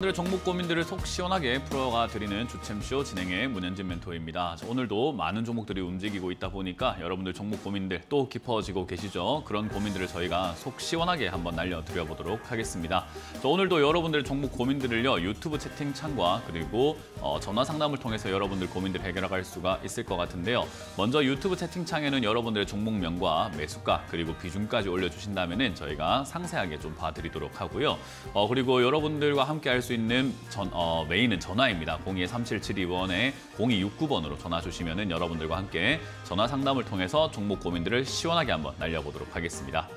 오늘의 정보 고민들을 속 시원하게 풀어가 드리는 주챔쇼 진행의 문현진 멘토입니다. 오늘도 많은 종목들이 움직이고 있다 보니까 여러분들 종목 고민들 또 깊어지고 계시죠? 그런 고민들을 저희가 속 시원하게 한번 날려드려보도록 하겠습니다. 오늘도 여러분들 종목 고민들을요 유튜브 채팅창과 그리고 어, 전화 상담을 통해서 여러분들 고민들 해결할 수가 있을 것 같은데요. 먼저 유튜브 채팅창에는 여러분들의 종목명과 매수가 그리고 비중까지 올려주신다면 저희가 상세하게 좀 봐드리도록 하고요. 어, 그리고 여러분들과 함께 할수 수 있는 전, 어, 메인은 전화입니다. 02-3772번에 0269번으로 전화 주시면 은 여러분들과 함께 전화 상담을 통해서 종목 고민들을 시원하게 한번 날려보도록 하겠습니다.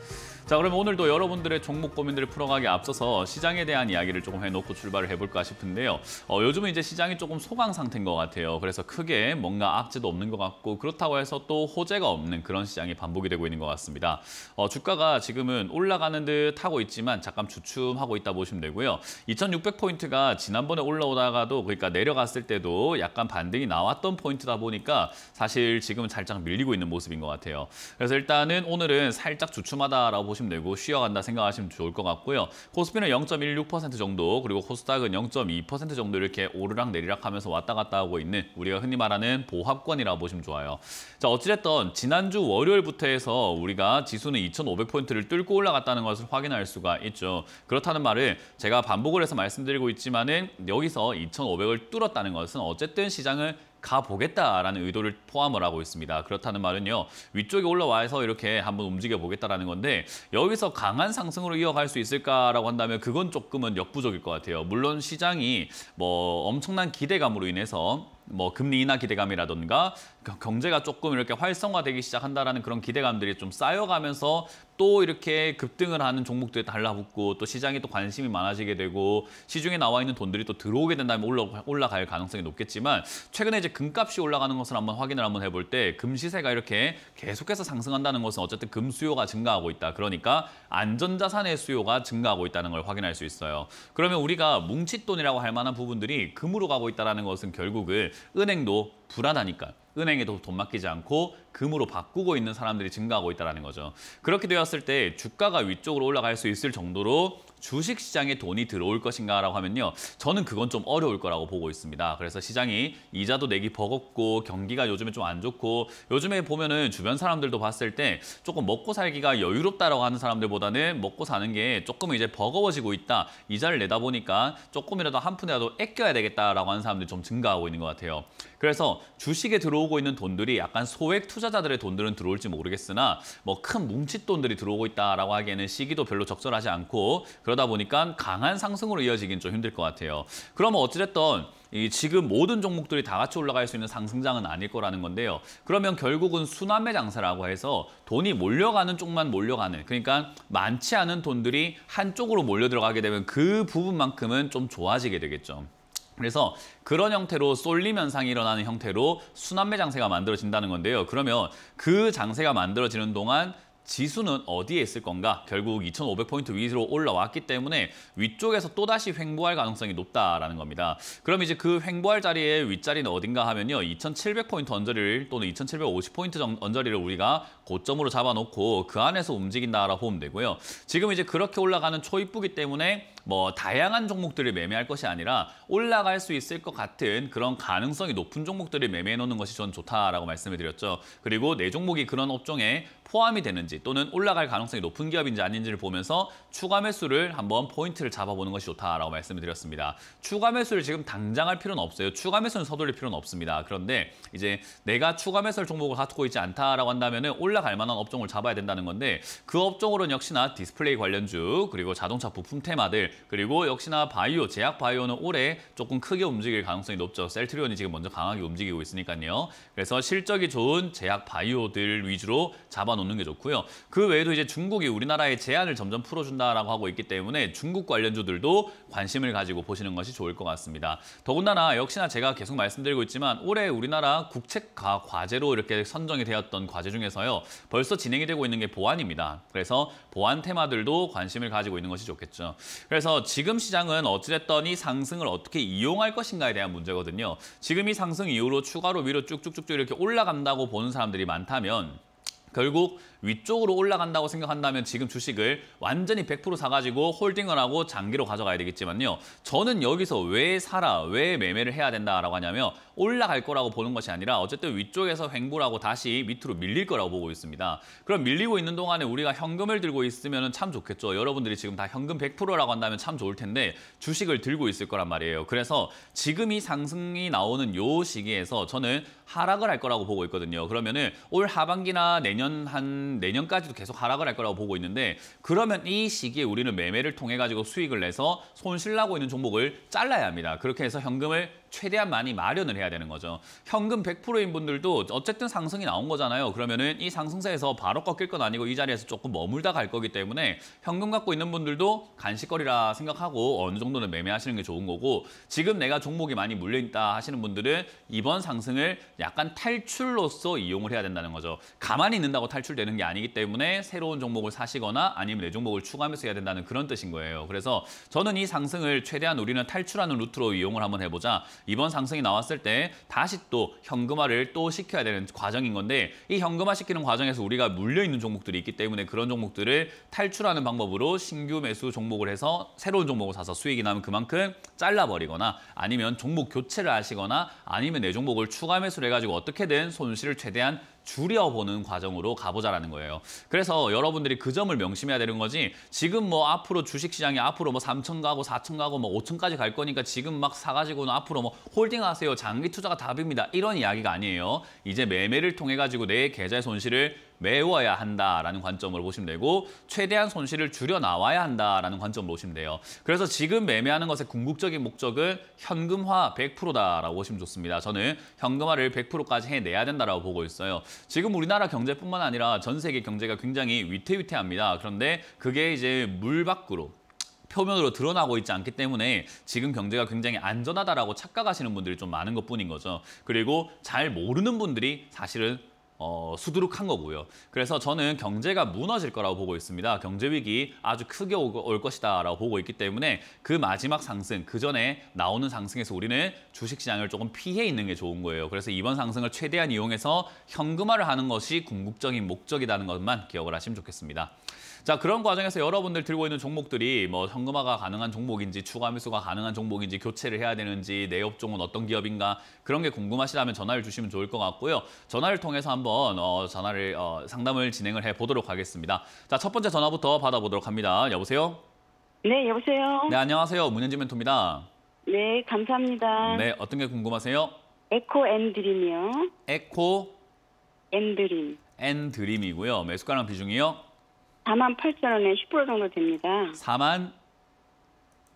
자, 그러면 오늘도 여러분들의 종목 고민들을 풀어가기 앞서서 시장에 대한 이야기를 조금 해놓고 출발을 해볼까 싶은데요. 어, 요즘은 이제 시장이 조금 소강 상태인 것 같아요. 그래서 크게 뭔가 악재도 없는 것 같고 그렇다고 해서 또 호재가 없는 그런 시장이 반복이 되고 있는 것 같습니다. 어, 주가가 지금은 올라가는 듯 하고 있지만 잠깐 주춤하고 있다 보시면 되고요. 2600포인트가 지난번에 올라오다가도 그러니까 내려갔을 때도 약간 반등이 나왔던 포인트다 보니까 사실 지금은 살짝 밀리고 있는 모습인 것 같아요. 그래서 일단은 오늘은 살짝 주춤하다라고 보시면 보시면 되고 쉬어간다 생각하시면 좋을 것 같고요. 코스피는 0.16% 정도 그리고 코스닥은 0.2% 정도 이렇게 오르락 내리락 하면서 왔다 갔다 하고 있는 우리가 흔히 말하는 보합권이라고 보시면 좋아요. 자 어찌됐던 지난주 월요일부터 해서 우리가 지수는 2,500포인트를 뚫고 올라갔다는 것을 확인할 수가 있죠. 그렇다는 말을 제가 반복을 해서 말씀드리고 있지만은 여기서 2,500을 뚫었다는 것은 어쨌든 시장을 가보겠다라는 의도를 포함을 하고 있습니다. 그렇다는 말은요. 위쪽에 올라와서 이렇게 한번 움직여보겠다라는 건데 여기서 강한 상승으로 이어갈 수 있을까라고 한다면 그건 조금은 역부족일 것 같아요. 물론 시장이 뭐 엄청난 기대감으로 인해서 뭐 금리 인하 기대감이라든가 경제가 조금 이렇게 활성화되기 시작한다라는 그런 기대감들이 좀 쌓여가면서 또 이렇게 급등을 하는 종목들에 달라붙고 또 시장에 또 관심이 많아지게 되고 시중에 나와 있는 돈들이 또 들어오게 된다면 올라, 갈 가능성이 높겠지만 최근에 이제 금값이 올라가는 것을 한번 확인을 한번 해볼 때 금시세가 이렇게 계속해서 상승한다는 것은 어쨌든 금 수요가 증가하고 있다. 그러니까 안전자산의 수요가 증가하고 있다는 걸 확인할 수 있어요. 그러면 우리가 뭉칫돈이라고 할 만한 부분들이 금으로 가고 있다는 것은 결국은 은행도 불안하니까 은행에도 돈 맡기지 않고 금으로 바꾸고 있는 사람들이 증가하고 있다는 거죠. 그렇게 되었을 때 주가가 위쪽으로 올라갈 수 있을 정도로 주식시장에 돈이 들어올 것인가라고 하면요. 저는 그건 좀 어려울 거라고 보고 있습니다. 그래서 시장이 이자도 내기 버겁고 경기가 요즘에 좀 안 좋고 요즘에 보면 은 주변 사람들도 봤을 때 조금 먹고 살기가 여유롭다라고 하는 사람들보다는 먹고 사는 게 조금 이제 버거워지고 있다. 이자를 내다 보니까 조금이라도 한 푼이라도 아껴야 되겠다라고 하는 사람들이 좀 증가하고 있는 것 같아요. 그래서 주식에 들어오고 있는 돈들이 약간 소액 투자자들의 돈들은 들어올지 모르겠으나 뭐 큰 뭉칫돈들이 들어오고 있다라고 하기에는 시기도 별로 적절하지 않고 그러다 보니까 강한 상승으로 이어지긴 좀 힘들 것 같아요. 그러면 어찌됐던 이 지금 모든 종목들이 다 같이 올라갈 수 있는 상승장은 아닐 거라는 건데요. 그러면 결국은 순환매 장사라고 해서 돈이 몰려가는 쪽만 몰려가는 그러니까 많지 않은 돈들이 한쪽으로 몰려 들어가게 되면 그 부분만큼은 좀 좋아지게 되겠죠. 그래서 그런 형태로 쏠림 현상이 일어나는 형태로 순환매 장세가 만들어진다는 건데요. 그러면 그 장세가 만들어지는 동안 지수는 어디에 있을 건가? 결국 2,500포인트 위로 올라왔기 때문에 위쪽에서 또다시 횡보할 가능성이 높다라는 겁니다. 그럼 이제 그 횡보할 자리의 윗자리는 어딘가 하면요. 2,700포인트 언저리를 또는 2,750포인트 언저리를 우리가 고점으로 잡아놓고 그 안에서 움직인다라고 보면 되고요. 지금 이제 그렇게 올라가는 초입부기 때문에 뭐 다양한 종목들을 매매할 것이 아니라 올라갈 수 있을 것 같은 그런 가능성이 높은 종목들을 매매해 놓는 것이 전 좋다라고 말씀을 드렸죠. 그리고 내 네 종목이 그런 업종에 포함이 되는지 또는 올라갈 가능성이 높은 기업인지 아닌지를 보면서 추가 매수를 한번 포인트를 잡아보는 것이 좋다라고 말씀을 드렸습니다. 추가 매수를 지금 당장 할 필요는 없어요. 추가 매수는 서둘릴 필요는 없습니다. 그런데 이제 내가 추가 매수를 종목을 갖고 있지 않다라고 한다면 올라갈 만한 업종을 잡아야 된다는 건데 그 업종으로는 역시나 디스플레이 관련주 그리고 자동차 부품 테마들 그리고 역시나 바이오, 제약 바이오는 올해 조금 크게 움직일 가능성이 높죠. 셀트리온이 지금 먼저 강하게 움직이고 있으니까요. 그래서 실적이 좋은 제약 바이오들 위주로 잡아놓은 놓는 게 좋고요. 그 외에도 이제 중국이 우리나라의 제한을 점점 풀어준다라고 하고 있기 때문에 중국 관련주들도 관심을 가지고 보시는 것이 좋을 것 같습니다. 더군다나 역시나 제가 계속 말씀드리고 있지만 올해 우리나라 국책과 과제로 이렇게 선정이 되었던 과제 중에서요. 벌써 진행이 되고 있는 게 보안입니다. 그래서 보안 테마들도 관심을 가지고 있는 것이 좋겠죠. 그래서 지금 시장은 어찌됐던 이 상승을 어떻게 이용할 것인가에 대한 문제거든요. 지금 이 상승 이후로 추가로 위로 쭉쭉쭉쭉 이렇게 올라간다고 보는 사람들이 많다면 결국 위쪽으로 올라간다고 생각한다면 지금 주식을 완전히 100% 사가지고 홀딩을 하고 장기로 가져가야 되겠지만요. 저는 여기서 왜 사라, 왜 매매를 해야 된다라고 하냐면 올라갈 거라고 보는 것이 아니라 어쨌든 위쪽에서 횡보라고 다시 밑으로 밀릴 거라고 보고 있습니다. 그럼 밀리고 있는 동안에 우리가 현금을 들고 있으면 참 좋겠죠. 여러분들이 지금 다 현금 100%라고 한다면 참 좋을 텐데 주식을 들고 있을 거란 말이에요. 그래서 지금 이 상승이 나오는 요 시기에서 저는 하락을 할 거라고 보고 있거든요. 그러면올 하반기나 내년 한 내년까지도 계속 하락을 할 거라고 보고 있는데 그러면 이 시기에 우리는 매매를 통해 가지고 수익을 내서 손실 나고 있는 종목을 잘라야 합니다. 그렇게 해서 현금을 최대한 많이 마련을 해야 되는 거죠. 현금 100%인 분들도 어쨌든 상승이 나온 거잖아요. 그러면은 이 상승세에서 바로 꺾일 건 아니고 이 자리에서 조금 머물다 갈 거기 때문에 현금 갖고 있는 분들도 간식거리라 생각하고 어느 정도는 매매하시는 게 좋은 거고 지금 내가 종목이 많이 물려있다 하시는 분들은 이번 상승을 약간 탈출로서 이용을 해야 된다는 거죠. 가만히 있는다고 탈출되는 게 아니기 때문에 새로운 종목을 사시거나 아니면 내 종목을 추가하면서 해야 된다는 그런 뜻인 거예요. 그래서 저는 이 상승을 최대한 우리는 탈출하는 루트로 이용을 한번 해보자. 이번 상승이 나왔을 때 다시 또 현금화를 또 시켜야 되는 과정인 건데 이 현금화 시키는 과정에서 우리가 물려있는 종목들이 있기 때문에 그런 종목들을 탈출하는 방법으로 신규 매수 종목을 해서 새로운 종목을 사서 수익이 나면 그만큼 잘라버리거나 아니면 종목 교체를 하시거나 아니면 내 종목을 추가 매수를 해가지고 어떻게든 손실을 최대한 줄여보는 과정으로 가보자라는 거예요. 그래서 여러분들이 그 점을 명심해야 되는 거지 지금 뭐 앞으로 주식시장이 앞으로 뭐3천 가고 4천 가고 뭐5천까지갈 거니까 지금 막 사가지고는 앞으로 뭐 홀딩하세요. 장기 투자가 답입니다. 이런 이야기가 아니에요. 이제 매매를 통해 가지고 내 계좌 의 손실을 메워야 한다라는 관점으로 보시면 되고 최대한 손실을 줄여 나와야 한다라는 관점으로 보시면 돼요. 그래서 지금 매매하는 것의 궁극적인 목적은 현금화 100%다라고 보시면 좋습니다. 저는 현금화를 100%까지 해내야 된다라고 보고 있어요. 지금 우리나라 경제뿐만 아니라 전 세계 경제가 굉장히 위태위태합니다. 그런데 그게 이제 물 밖으로 표면으로 드러나고 있지 않기 때문에 지금 경제가 굉장히 안전하다라고 착각하시는 분들이 좀 많은 것뿐인 거죠. 그리고 잘 모르는 분들이 사실은 어, 수두룩한 거고요. 그래서 저는 경제가 무너질 거라고 보고 있습니다. 경제 위기 아주 크게 올 것이다 라고 보고 있기 때문에 그 마지막 상승, 그 전에 나오는 상승에서 우리는 주식시장을 조금 피해 있는 게 좋은 거예요. 그래서 이번 상승을 최대한 이용해서 현금화를 하는 것이 궁극적인 목적이라는 것만 기억을 하시면 좋겠습니다. 자 그런 과정에서 여러분들 들고 있는 종목들이 뭐 현금화가 가능한 종목인지 추가 매수가 가능한 종목인지 교체를 해야 되는지 내 업종은 어떤 기업인가 그런 게 궁금하시다면 전화를 주시면 좋을 것 같고요. 전화를 통해서 한번 어, 전화를 어, 상담을 진행을 해보도록 하겠습니다. 자 첫 번째 전화부터 받아보도록 합니다. 여보세요? 네, 여보세요? 네, 안녕하세요. 문현지 멘토입니다. 네, 감사합니다. 네, 어떤 게 궁금하세요? 에코 앤드림이요. 에코 앤드림. 앤드림이고요. 매수가랑 비중이요? 4만 8천 원에 10% 정도 됩니다. 4만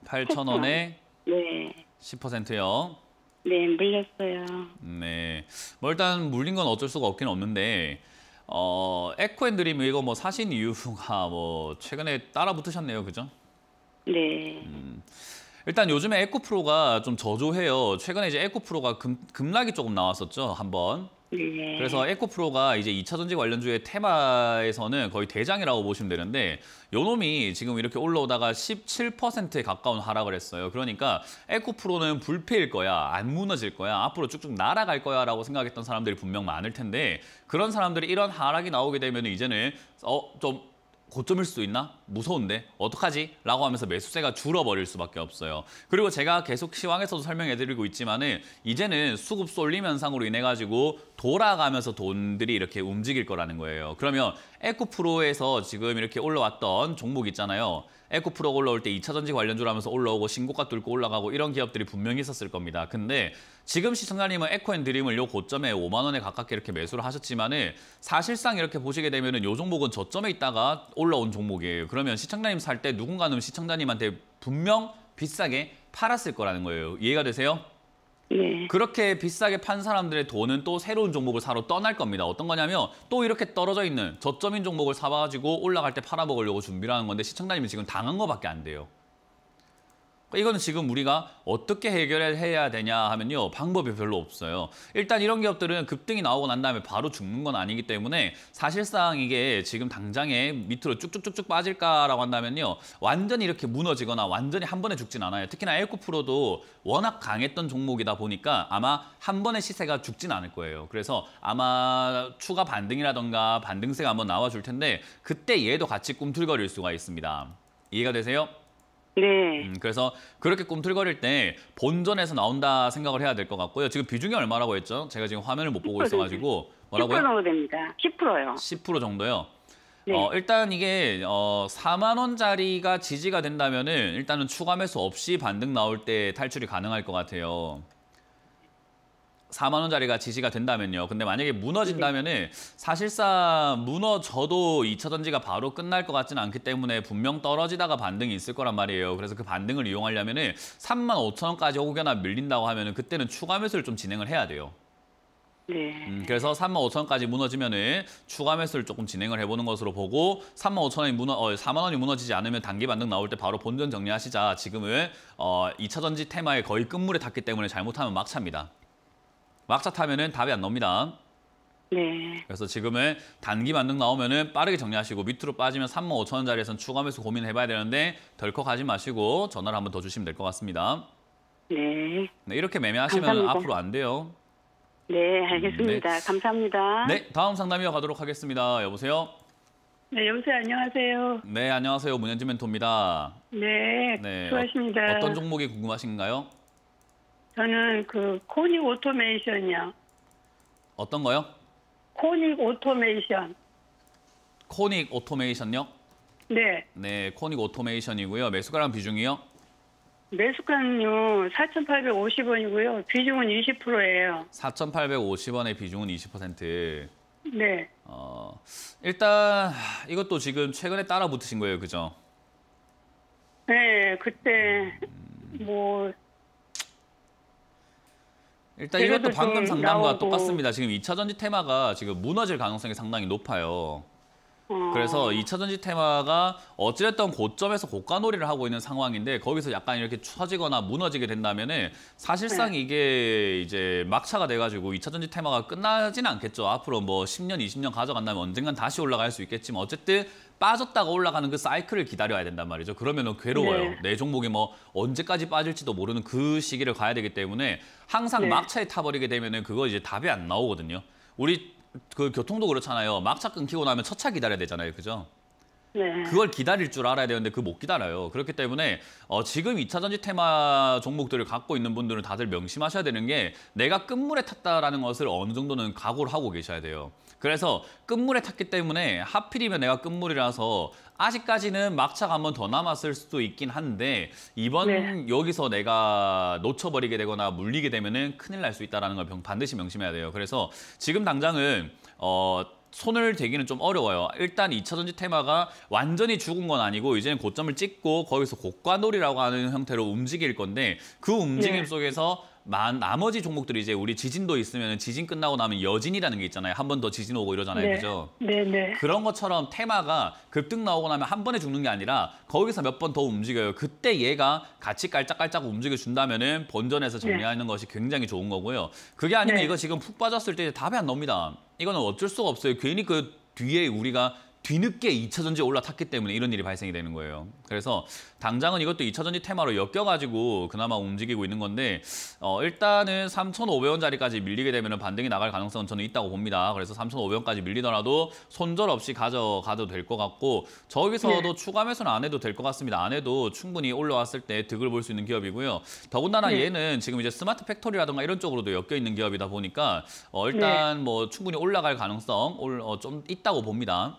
8천 원에 네. 10%요. 네, 물렸어요. 네. 뭐 일단 물린 건 어쩔 수가 없긴 없는데 어, 에코앤드림 이거 뭐 사신 이유가 뭐 최근에 따라 붙으셨네요, 그죠? 네. 음, 일단 요즘에 에코프로가 좀 저조해요. 최근에 이제 에코프로가 금, 급락이 조금 나왔었죠, 한번. 예. 그래서 에코프로가 이제 2차 전지 관련주의 테마에서는 거의 대장이라고 보시면 되는데 요놈이 지금 이렇게 올라오다가 17%에 가까운 하락을 했어요. 그러니까 에코프로는 불패일 거야, 안 무너질 거야, 앞으로 쭉쭉 날아갈 거야 라고 생각했던 사람들이 분명 많을 텐데 그런 사람들이 이런 하락이 나오게 되면 이제는 어, 좀 고점일 수도 있나? 무서운데? 어떡하지? 라고 하면서 매수세가 줄어버릴 수밖에 없어요. 그리고 제가 계속 시황에서도 설명해드리고 있지만 은 이제는 수급 쏠림 현상으로 인해가지고 돌아가면서 돈들이 이렇게 움직일 거라는 거예요. 그러면 에코프로에서 지금 이렇게 올라왔던 종목 있잖아요. 에코프로가 올라올 때 2차 전지 관련주를 하면서 올라오고 신고가 뚫고 올라가고 이런 기업들이 분명히 있었을 겁니다. 근데 지금 시청자님은 에코앤드림을 요 고점에 5만 원에 가깝게 이렇게 매수를 하셨지만 은 사실상 이렇게 보시게 되면 은요 종목은 저점에 있다가 올라온 종목이에요. 그러면 시청자님 살 때 누군가는 시청자님한테 분명 비싸게 팔았을 거라는 거예요. 이해가 되세요? 예. 그렇게 비싸게 판 사람들의 돈은 또 새로운 종목을 사러 떠날 겁니다. 어떤 거냐면 또 이렇게 떨어져 있는 저점인 종목을 사가지고 올라갈 때 팔아먹으려고 준비를 하는 건데 시청자님이 지금 당한 거밖에 안 돼요. 그러니까 이건 지금 우리가 어떻게 해결해야 되냐 하면요. 방법이 별로 없어요. 일단 이런 기업들은 급등이 나오고 난 다음에 바로 죽는 건 아니기 때문에 사실상 이게 지금 당장에 밑으로 쭉쭉쭉쭉 빠질까라고 한다면요. 완전히 이렇게 무너지거나 완전히 한 번에 죽진 않아요. 특히나 에코프로도 워낙 강했던 종목이다 보니까 아마 한 번의 시세가 죽진 않을 거예요. 그래서 아마 추가 반등이라던가 반등세가 한번 나와줄 텐데 그때 얘도 같이 꿈틀거릴 수가 있습니다. 이해가 되세요? 네. 음, 그래서 그렇게 꿈틀거릴 때 본전에서 나온다 생각을 해야 될 것 같고요. 지금 비중이 얼마라고 했죠? 제가 지금 화면을 못 보고 있어가지고 뭐라고요? 10% 정도 됩니다. 10%요. 10% 정도요. 네. 어, 일단 이게 어, 4만 원짜리가 지지가 된다면은 일단은 추가 매수 없이 반등 나올 때 탈출이 가능할 것 같아요. 4만 원짜리가 지시가 된다면요. 근데 만약에 무너진다면은 네, 네. 사실상 무너져도 2차 전지가 바로 끝날 것 같지는 않기 때문에 분명 떨어지다가 반등이 있을 거란 말이에요. 그래서 그 반등을 이용하려면은 3만 5천 원까지 혹여나 밀린다고 하면은 그때는 추가 매수를 좀 진행을 해야 돼요. 네. 음, 그래서 3만 5천 원까지 무너지면은 추가 매수를 조금 진행을 해보는 것으로 보고 3만 5천 원이 무너 어, 4만 원이 무너지지 않으면 단기 반등 나올 때 바로 본전 정리하시자. 지금은 어, 2차 전지 테마에 거의 끝물에 닿기 때문에 잘못하면 막찹니다 막차 타면은 답이 안 나옵니다. 네. 그래서 지금은 단기 만능 나오면은 빠르게 정리하시고 밑으로 빠지면 3만 5천 원짜리에선 추가 매수 고민해봐야 되는데 덜컥 하지 마시고 전화를 한번 더 주시면 될 것 같습니다. 네. 네. 이렇게 매매하시면 감사합니다. 앞으로 안 돼요. 네, 알겠습니다. 음, 네. 감사합니다. 네, 다음 상담 이어가도록 하겠습니다. 여보세요? 네, 여보세요. 안녕하세요. 네, 안녕하세요. 문현지 멘토입니다. 네, 네 어, 수고하십니다. 어, 어떤 종목이 궁금하신가요? 저는 그 코닉 오토메이션이요. 어떤 거요? 코닉 오토메이션. 코닉 오토메이션요? 네. 네, 코닉 오토메이션이고요. 매수가랑 비중이요? 매수가는요, 4,850원이고요. 비중은 20%예요. 4,850원의 비중은 20%. 네. 어, 일단 이것도 지금 최근에 따라 붙으신 거예요, 그죠? 네, 그때 뭐 일단 이것도 방금 상담과 똑같습니다. 지금 2차 전지 테마가 지금 무너질 가능성이 상당히 높아요. 음. 그래서 2차 전지 테마가 어찌됐든 고점에서 고가 놀이를 하고 있는 상황인데 거기서 약간 이렇게 처지거나 무너지게 된다면 사실상 네. 이게 이제 막차가 돼가지고 2차 전지 테마가 끝나진 않겠죠. 앞으로 뭐 10년, 20년 가져간다면 언젠간 다시 올라갈 수 있겠지만 어쨌든 빠졌다가 올라가는 그 사이클을 기다려야 된단 말이죠. 그러면 괴로워요. 네. 내 종목이 뭐 언제까지 빠질지도 모르는 그 시기를 가야 되기 때문에 항상 네. 막차에 타버리게 되면 그거 이제 답이 안 나오거든요. 우리 그 교통도 그렇잖아요. 막차 끊기고 나면 첫차 기다려야 되잖아요. 그죠? 네. 그걸 기다릴 줄 알아야 되는데 그 못 기다려요. 그렇기 때문에 어, 지금 2차전지 테마 종목들을 갖고 있는 분들은 다들 명심하셔야 되는 게 내가 끝물에 탔다라는 것을 어느 정도는 각오를 하고 계셔야 돼요. 그래서 끝물에 탔기 때문에 하필이면 내가 끝물이라서 아직까지는 막차가 한 번 더 남았을 수도 있긴 한데 이번 네. 여기서 내가 놓쳐버리게 되거나 물리게 되면 은 큰일 날 수 있다는 걸 반드시 명심해야 돼요. 그래서 지금 당장은 어 손을 대기는 좀 어려워요. 일단 2차 전지 테마가 완전히 죽은 건 아니고 이제는 고점을 찍고 거기서 고가놀이라고 하는 형태로 움직일 건데 그 움직임 예. 속에서 만, 나머지 종목들이 이제 우리 지진도 있으면 지진 끝나고 나면 여진이라는 게 있잖아요. 한 번 더 지진 오고 이러잖아요. 네. 그죠? 네, 네. 그런 것처럼 테마가 급등 나오고 나면 한 번에 죽는 게 아니라 거기서 몇 번 더 움직여요. 그때 얘가 같이 깔짝깔짝 움직여준다면은 본전에서 네. 정리하는 네. 것이 굉장히 좋은 거고요. 그게 아니면 네. 이거 지금 푹 빠졌을 때 답이 안 나옵니다. 이거는 어쩔 수가 없어요. 괜히 그 뒤에 우리가 뒤늦게 2차 전지에 올라탔기 때문에 이런 일이 발생이 되는 거예요. 그래서 당장은 이것도 2차 전지 테마로 엮여가지고 그나마 움직이고 있는 건데 어, 일단은 3,500원짜리까지 밀리게 되면 반등이 나갈 가능성은 저는 있다고 봅니다. 그래서 3,500원까지 밀리더라도 손절 없이 가져가도 될 것 같고 저기서도 네. 추가 매수는 안 해도 될 것 같습니다. 안 해도 충분히 올라왔을 때 득을 볼 수 있는 기업이고요. 더군다나 네. 얘는 지금 이제 스마트 팩토리라든가 이런 쪽으로도 엮여 있는 기업이다 보니까 어, 일단 네. 뭐 충분히 올라갈 가능성 어, 좀 있다고 봅니다.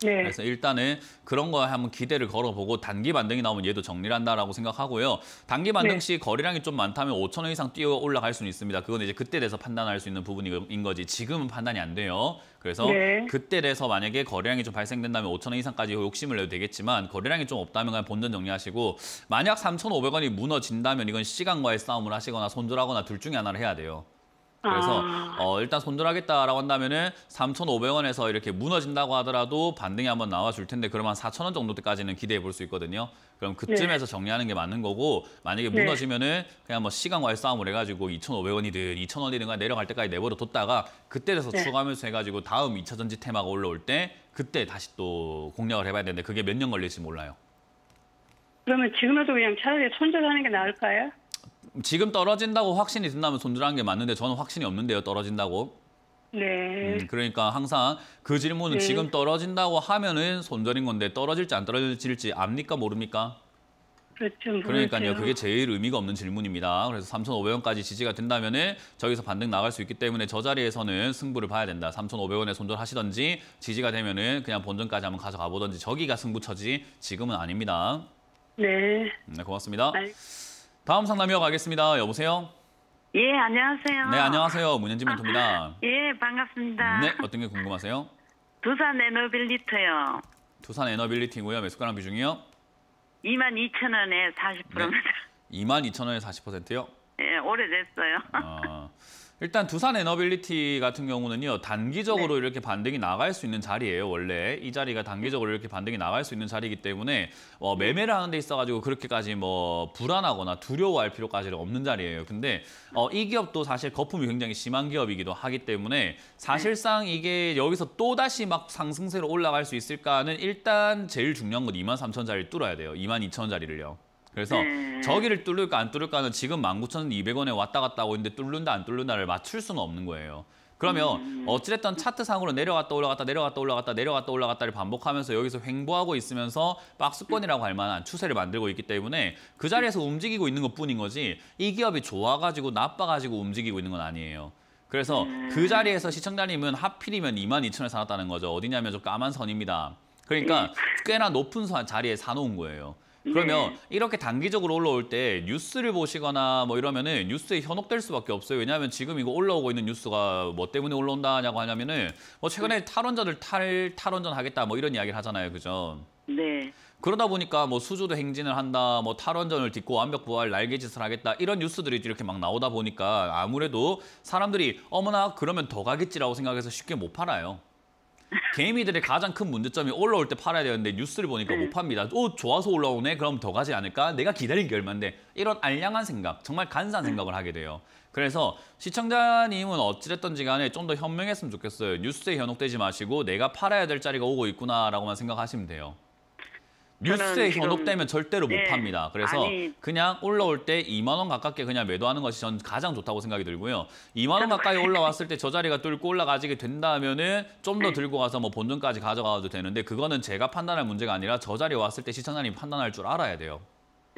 네. 그래서 일단은 그런 거에 한번 기대를 걸어보고 단기 반등이 나오면 얘도 정리를 한다라고 생각하고요. 단기 반등 네. 시 거래량이 좀 많다면 5천 원 이상 뛰어 올라갈 수는 있습니다. 그건 이제 그때 돼서 판단할 수 있는 부분인 거지 지금은 판단이 안 돼요. 그래서 네. 그때 돼서 만약에 거래량이 좀 발생된다면 5천 원 이상까지 욕심을 내도 되겠지만 거래량이 좀 없다면 그냥 본전 정리하시고 만약 3,500원이 무너진다면 이건 시간과의 싸움을 하시거나 손절하거나 둘 중에 하나를 해야 돼요. 그래서 아. 어, 일단 손절하겠다라고 한다면은 3,500원에서 이렇게 무너진다고 하더라도 반등이 한번 나와줄 텐데 그러면 4,000원 정도 까지는 기대해 볼 수 있거든요. 그럼 네. 그쯤에서 네. 정리하는 게 맞는 거고 만약에 네. 무너지면은 그냥 뭐 시간과의 싸움을 해가지고 2,500원이든 2,000원이든 가 내려갈 때까지 내버려 뒀다가 그때 돼서 네. 추가 매수 해가지고 다음 2차 전지 테마가 올라올 때 그때 다시 또 공략을 해봐야 되는데 그게 몇 년 걸릴지 몰라요. 그러면 지금에도 그냥 차라리 손절하는 게 나을까요? 지금 떨어진다고 확신이 든다면 손절한 게 맞는데 저는 확신이 없는데요, 떨어진다고. 네. 음, 그러니까 항상 그 질문은 네. 지금 떨어진다고 하면은 손절인 건데 떨어질지 안 떨어질지 압니까 모릅니까? 그 그러니까요. 그게 제일 의미가 없는 질문입니다. 그래서 3,500원까지 지지가 된다면 은 저기서 반등 나갈 수 있기 때문에 저 자리에서는 승부를 봐야 된다. 3,500원에 손절하시던지 지지가 되면 은 그냥 본전까지 한번 가져가 보던지 저기가 승부처지 지금은 아닙니다. 네. 음, 네, 고맙습니다. 알... 다음 상담이어 가겠습니다. 여보세요? 예, 안녕하세요. 네, 안녕하세요. 문현진 멘토입니다. 아, 예, 반갑습니다. 네, 어떤 게 궁금하세요? 두산 에너빌리트요. 두산 에너빌리티고요. 매수가랑 비중이요? 2 2 0원에 40%입니다. 네. 2 2 0원에 40%요? 예, 오래됐어요. 아... 일단 두산 에너빌리티 같은 경우는요 단기적으로 네. 이렇게 반등이 나갈 수 있는 자리예요 원래 이 자리가 단기적으로 이렇게 반등이 나갈 수 있는 자리이기 때문에 어, 네. 매매를 하는 데 있어가지고 그렇게까지 뭐 불안하거나 두려워할 필요까지는 없는 자리예요 근데 어, 이 기업도 사실 거품이 굉장히 심한 기업이기도 하기 때문에 사실상 네. 이게 여기서 또 다시 막 상승세로 올라갈 수 있을까는 일단 제일 중요한 건 2 3 0 0 0 자리를 뚫어야 돼요 2 2 0 0 0 자리를요. 그래서 네. 저기를 뚫을까 안 뚫을까는 지금 19,200원에 왔다 갔다 하고 있는데 뚫는다 안 뚫는다를 맞출 수는 없는 거예요. 그러면 음, 음. 어찌됐든 차트상으로 내려갔다 올라갔다 내려갔다 올라갔다 내려갔다 올라갔다를 반복하면서 여기서 횡보하고 있으면서 박스권이라고 할 만한 추세를 만들고 있기 때문에 그 자리에서 움직이고 있는 것뿐인 거지 이 기업이 좋아가지고 나빠가지고 움직이고 있는 건 아니에요. 그래서 그 음. 자리에서 시청자님은 하필이면 2 2 0 0 0원에 사놨다는 거죠. 어디냐면 저 까만 선입니다. 그러니까 네. 꽤나 높은 자리에 사놓은 거예요. 그러면 네. 이렇게 단기적으로 올라올 때 뉴스를 보시거나 뭐 이러면은 뉴스에 현혹될 수밖에 없어요. 왜냐하면 지금 이거 올라오고 있는 뉴스가 뭐 때문에 올라온다냐고 하냐면은 뭐 최근에 음. 탈원전을 탈 탈원전 하겠다 뭐 이런 이야기를 하잖아요, 그죠? 네. 그러다 보니까 뭐 수주도 행진을 한다, 뭐 탈원전을 딛고 완벽 부활 날개짓을 하겠다 이런 뉴스들이 이렇게 막 나오다 보니까 아무래도 사람들이 어머나 그러면 더 가겠지라고 생각해서 쉽게 못 팔아요. 개미들의 가장 큰 문제점이 올라올 때 팔아야 되는데 뉴스를 보니까 네. 못 팝니다. 오 어, 좋아서 올라오네 그럼 더 가지 않을까? 내가 기다린 게 얼마인데 이런 알량한 생각 정말 간사한 네. 생각을 하게 돼요. 그래서 시청자님은 어찌됐든지 간에 좀 더 현명했으면 좋겠어요. 뉴스에 현혹되지 마시고 내가 팔아야 될 자리가 오고 있구나라고만 생각하시면 돼요. 뉴스에 현혹되면 절대로 못 예, 팝니다. 그래서 아니, 그냥 올라올 때 2만 원 가깝게 그냥 매도하는 것이 전 가장 좋다고 생각이 들고요. 2만 원 가까이 올라왔을 때 저 자리가 뚫고 올라가지게 된다면은 좀더 네. 들고 가서 뭐 본전까지 가져가도 되는데 그거는 제가 판단할 문제가 아니라 저 자리에 왔을 때 시청자님이 판단할 줄 알아야 돼요.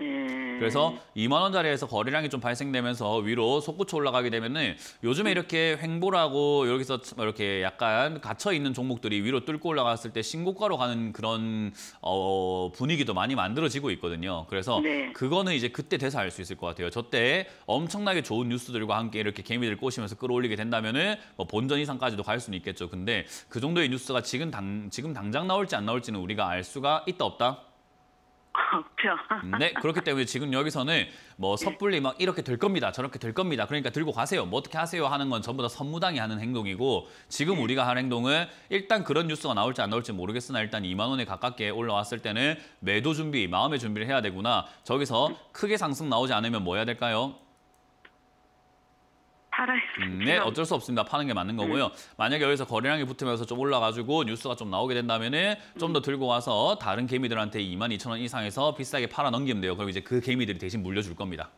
예. 그래서 2만 원짜리에서 거래량이 좀 발생되면서 위로 솟구쳐 올라가게 되면은 요즘에 이렇게 횡보라고 여기서 이렇게 약간 갇혀 있는 종목들이 위로 뚫고 올라갔을 때 신고가로 가는 그런 어 분위기도 많이 만들어지고 있거든요. 그래서 네. 그거는 이제 그때 돼서 알 수 있을 것 같아요. 저 때 엄청나게 좋은 뉴스들과 함께 이렇게 개미들 꼬시면서 끌어올리게 된다면은 뭐 본전 이상까지도 갈 수는 있겠죠. 근데 그 정도의 뉴스가 지금 당 지금 당장 나올지 안 나올지는 우리가 알 수가 있다 없다. 없죠. 그렇죠. 음, 네, 그렇기 때문에 지금 여기서는 뭐 예. 섣불리 막 이렇게 될 겁니다, 저렇게 될 겁니다. 그러니까 들고 가세요, 뭐 어떻게 하세요 하는 건 전부 다 선무당이 하는 행동이고 지금 네. 우리가 한 행동은 일단 그런 뉴스가 나올지 안 나올지 모르겠으나 일단 2만 원에 가깝게 올라왔을 때는 매도 준비, 마음의 준비를 해야 되구나. 저기서 음. 크게 상승 나오지 않으면 뭐 해야 될까요? 팔아야죠. 음, 네, 어쩔 수 없습니다. 파는 게 맞는 거고요. 네. 만약에 여기서 거래량이 붙으면서 좀 올라가지고 뉴스가 좀 나오게 된다면 은 좀더 음. 들고 와서 다른 개미들한테 2만 2천 원 이상에서 비싸게 팔아 넘기면 돼요. 그럼 이제 그 개미들이 대신 물려줄 겁니다.